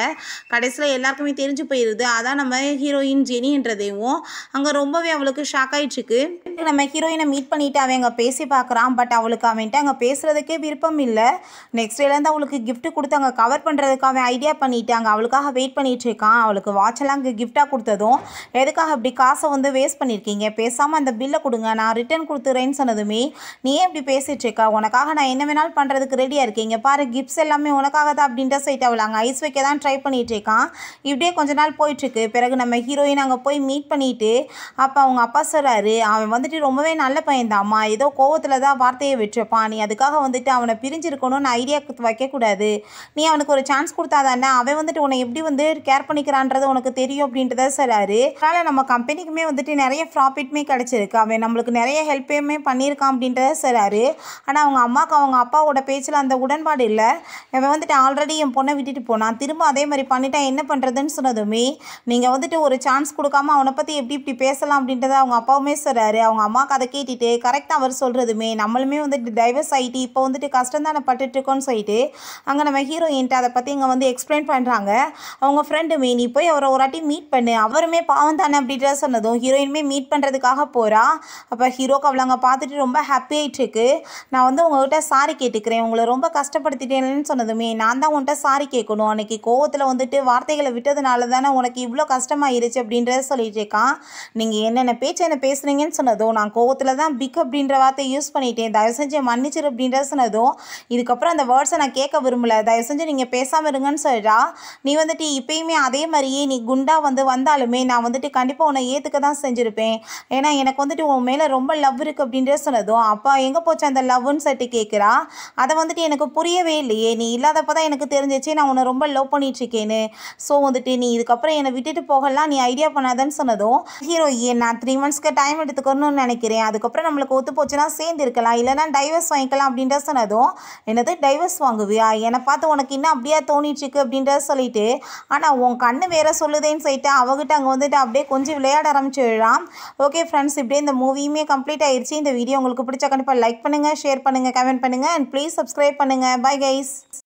கடைசியில் எல்லாருக்குமே தெரிஞ்சு போயிடுது அதான் நம்ம ஹீரோயின் ஜெனின்றதையும் அங்கே ரொம்பவே அவளுக்கு ஷாக் ஆகிட்டுருக்கு நம்ம ஹீரோயினை மீட் பண்ணிவிட்டு அவங்க பேசி பார்க்குறான் பட் அவளுக்கு அவன்ட்டு அங்கே பேசுகிறதுக்கே விருப்பம் இல்லை நெக்ஸ்ட் டேலேருந்து அவளுக்கு கிஃப்ட் கொடுத்து அங்கே கவர் பண்ணுறதுக்கு அவன் ஐடியா பண்ணிவிட்டு அங்கே அவளுக்காக வெயிட் பண்ணிகிட்டு இருக்கான் அவளுக்கு வாட்செல்லாம் அங்கே கிஃப்டாக கொடுத்ததும் எதுக்காக அப்படி காசை வந்து வேஸ்ட் பண்ணியிருக்கீங்க பேசாமல் அந்த பில்லை கொடுங்க நான் ரிட்டர்ன் கொடுத்துறேன்னு சொன்னதுமே நீ ஏன் இப்படி பேசிகிட்டு இருக்கா உனக்காக நான் என்ன வேணாலும் பண்ணுறதுக்கு ரெடியாக இருக்கீங்க பாரு கிஃப்ட்ஸ் எல்லாமே உனக்காக தான் அப்படின்ற சைட் அவள் அங்கே ஐஸ் வைக்க தான் ட்ரை பண்ணிகிட்டு இருக்கான் இப்படியே கொஞ்ச நாள் போயிட்டுருக்கு பிறகு நம்ம ஹீரோயின் அங்கே போய் மீட் பண்ணிவிட்டு அப்போ அவங்க அப்பா சொல்கிறாரு அவன் வந்துட்டு ரொம்பவே நல்ல பையன்தாம்மா ஏதோ கோவத்தில் தான் வார்த்தையை விட்டுருப்பான் நீ அதுக்காக வந்துட்டு அவனை பிரிஞ்சிருக்கணும்னு ஐடியா வைக்கக்கூடாது நீ அவனுக்கு ஒரு சான்ஸ் கொடுத்தா தானே அவன் வந்துட்டு உன்னை எப்படி வந்து கேர் பண்ணிக்கிறான்றது உனக்கு தெரியும் அப்படின்றத சொல்கிறாரு அதனால் நம்ம கம்பெனிக்குமே வந்துட்டு நிறைய ப்ராஃபிட்டுமே கிடச்சிருக்கு அவன் நம்மளுக்கு நிறைய ஹெல்ப்பையுமே பண்ணியிருக்கான் அப்படின்றத சொல்கிறாரு ஆனால் அவங்க அம்மாவுக்கு அவங்க அப்பாவோட பேச்சில் அந்த உடன்பாடு இல்லை இவன் வந்துட்டு ஆல்ரெடி என் பொண்ணை விட்டுட்டு போனான் திரும்ப அதே மாதிரி பண்ணிட்டா என்ன பண்ணுறதுன்னு சொன்னதுமே நீங்கள் வந்துட்டு ஒரு சான்ஸ் கொடுக்காம அவனை பற்றி எப்படி இப்படி பேசலாம் அப்படின்றத அவங்க அப்பாவுமே சொல்கிறாரு அவங்க அம்மாவுக்கு அதை கேட்டுட்டு கரெக்டாக அவர் சொல் சொல்கிறதுமே நம்மளுமே வந்துட்டு டைவர்ஸ் ஆகிட்டு இப்போ வந்துட்டு கஷ்டம் தானே பட்டுட்ருக்கோன்னு சொல்லிட்டு அங்கே நம்ம ஹீரோயின்ட்டு அதை பற்றி இங்கே வந்து எக்ஸ்பிளைன் பண்ணுறாங்க அவங்க ஃப்ரெண்டு நீ போய் அவரை ஒரு வாட்டி மீட் பண்ணு அவருமே பாவம் தானே அப்படின்ற சொன்னதும் ஹீரோயினுமே மீட் பண்ணுறதுக்காக போகிறா அப்போ ஹீரோக்கு அவளை அங்கே பார்த்துட்டு ரொம்ப ஹாப்பி ஆகிட்டுருக்கு நான் வந்து உங்ககிட்ட சாரி கேட்டுக்கிறேன் உங்களை ரொம்ப கஷ்டப்படுத்திட்டேன்னு சொன்னதுமே நான் தான் உன்கிட்ட சாரி கேட்கணும் அன்னைக்கு கோவத்தில் வந்துட்டு வார்த்தைகளை விட்டதுனால தானே உனக்கு இவ்வளோ கஷ்டமாயிருச்சு அப்படின்றத சொல்லிட்டு இருக்கான் நீங்கள் என்னென்ன பேச்சு என்ன பேசுகிறீங்கன்னு சொன்னதும் நான் கோவத்தில் தான் பிக் அப்படின்ற வார்த்தை வார்த்தை யூஸ் பண்ணிட்டேன் தயவு செஞ்சு மன்னிச்சிரு அப்படின்ற சொன்னதும் இதுக்கப்புறம் அந்த வேர்ட்ஸை நான் கேட்க விரும்பல தயவு செஞ்சு நீங்கள் பேசாமல் இருங்கன்னு சொல்லிட்டா நீ வந்துட்டு இப்பயுமே அதே மாதிரியே நீ குண்டா வந்து வந்தாலுமே நான் வந்துட்டு கண்டிப்பாக உன்னை ஏற்றுக்க தான் செஞ்சுருப்பேன் ஏன்னா எனக்கு வந்துட்டு உன் மேலே ரொம்ப லவ் இருக்குது அப்படின்றத சொன்னதும் அப்பா எங்கே போச்சு அந்த லவ்னு சொல்லிட்டு கேட்குறா அதை வந்துட்டு எனக்கு புரியவே இல்லையே நீ இல்லாதப்போ தான் எனக்கு தெரிஞ்சிச்சு நான் உன்னை ரொம்ப லவ் பண்ணிட்டுருக்கேன்னு ஸோ வந்துட்டு நீ இதுக்கப்புறம் என்னை விட்டுட்டு போகலாம் நீ ஐடியா பண்ணாதன்னு சொன்னதும் ஏன் நான் த்ரீ மந்த்ஸ்க்கு டைம் எடுத்துக்கணும்னு நினைக்கிறேன் அதுக்கப்புறம் நம்மளுக்கு ஒத்து போச்சுன்னா வேணால் சேர்ந்துருக்கலாம் இல்லைனா டைவர்ஸ் வாங்கிக்கலாம் அப்படின்ற சொன்னதும் என்னது டைவர்ஸ் வாங்குவியா என்னை பார்த்து உனக்கு இன்னும் அப்படியே தோணிட்டுருக்கு அப்படின்றத சொல்லிட்டு ஆனால் உன் கண்ணு வேற சொல்லுதேன்னு சொல்லிட்டு அவகிட்ட அங்கே வந்துட்டு அப்படியே கொஞ்சம் விளையாட ஆரம்பிச்சிடலாம் ஓகே ஃப்ரெண்ட்ஸ் இப்படியே இந்த மூவியுமே கம்ப்ளீட் ஆயிடுச்சு இந்த வீடியோ உங்களுக்கு பிடிச்ச கண்டிப்பாக லைக் பண்ணுங்கள் ஷேர் பண்ணுங்கள் கமெண்ட் பண்ணுங்கள் அண்ட் ப்ளீஸ் சப்ஸ்கிரைப் பண்ணுங்கள் பை கைஸ்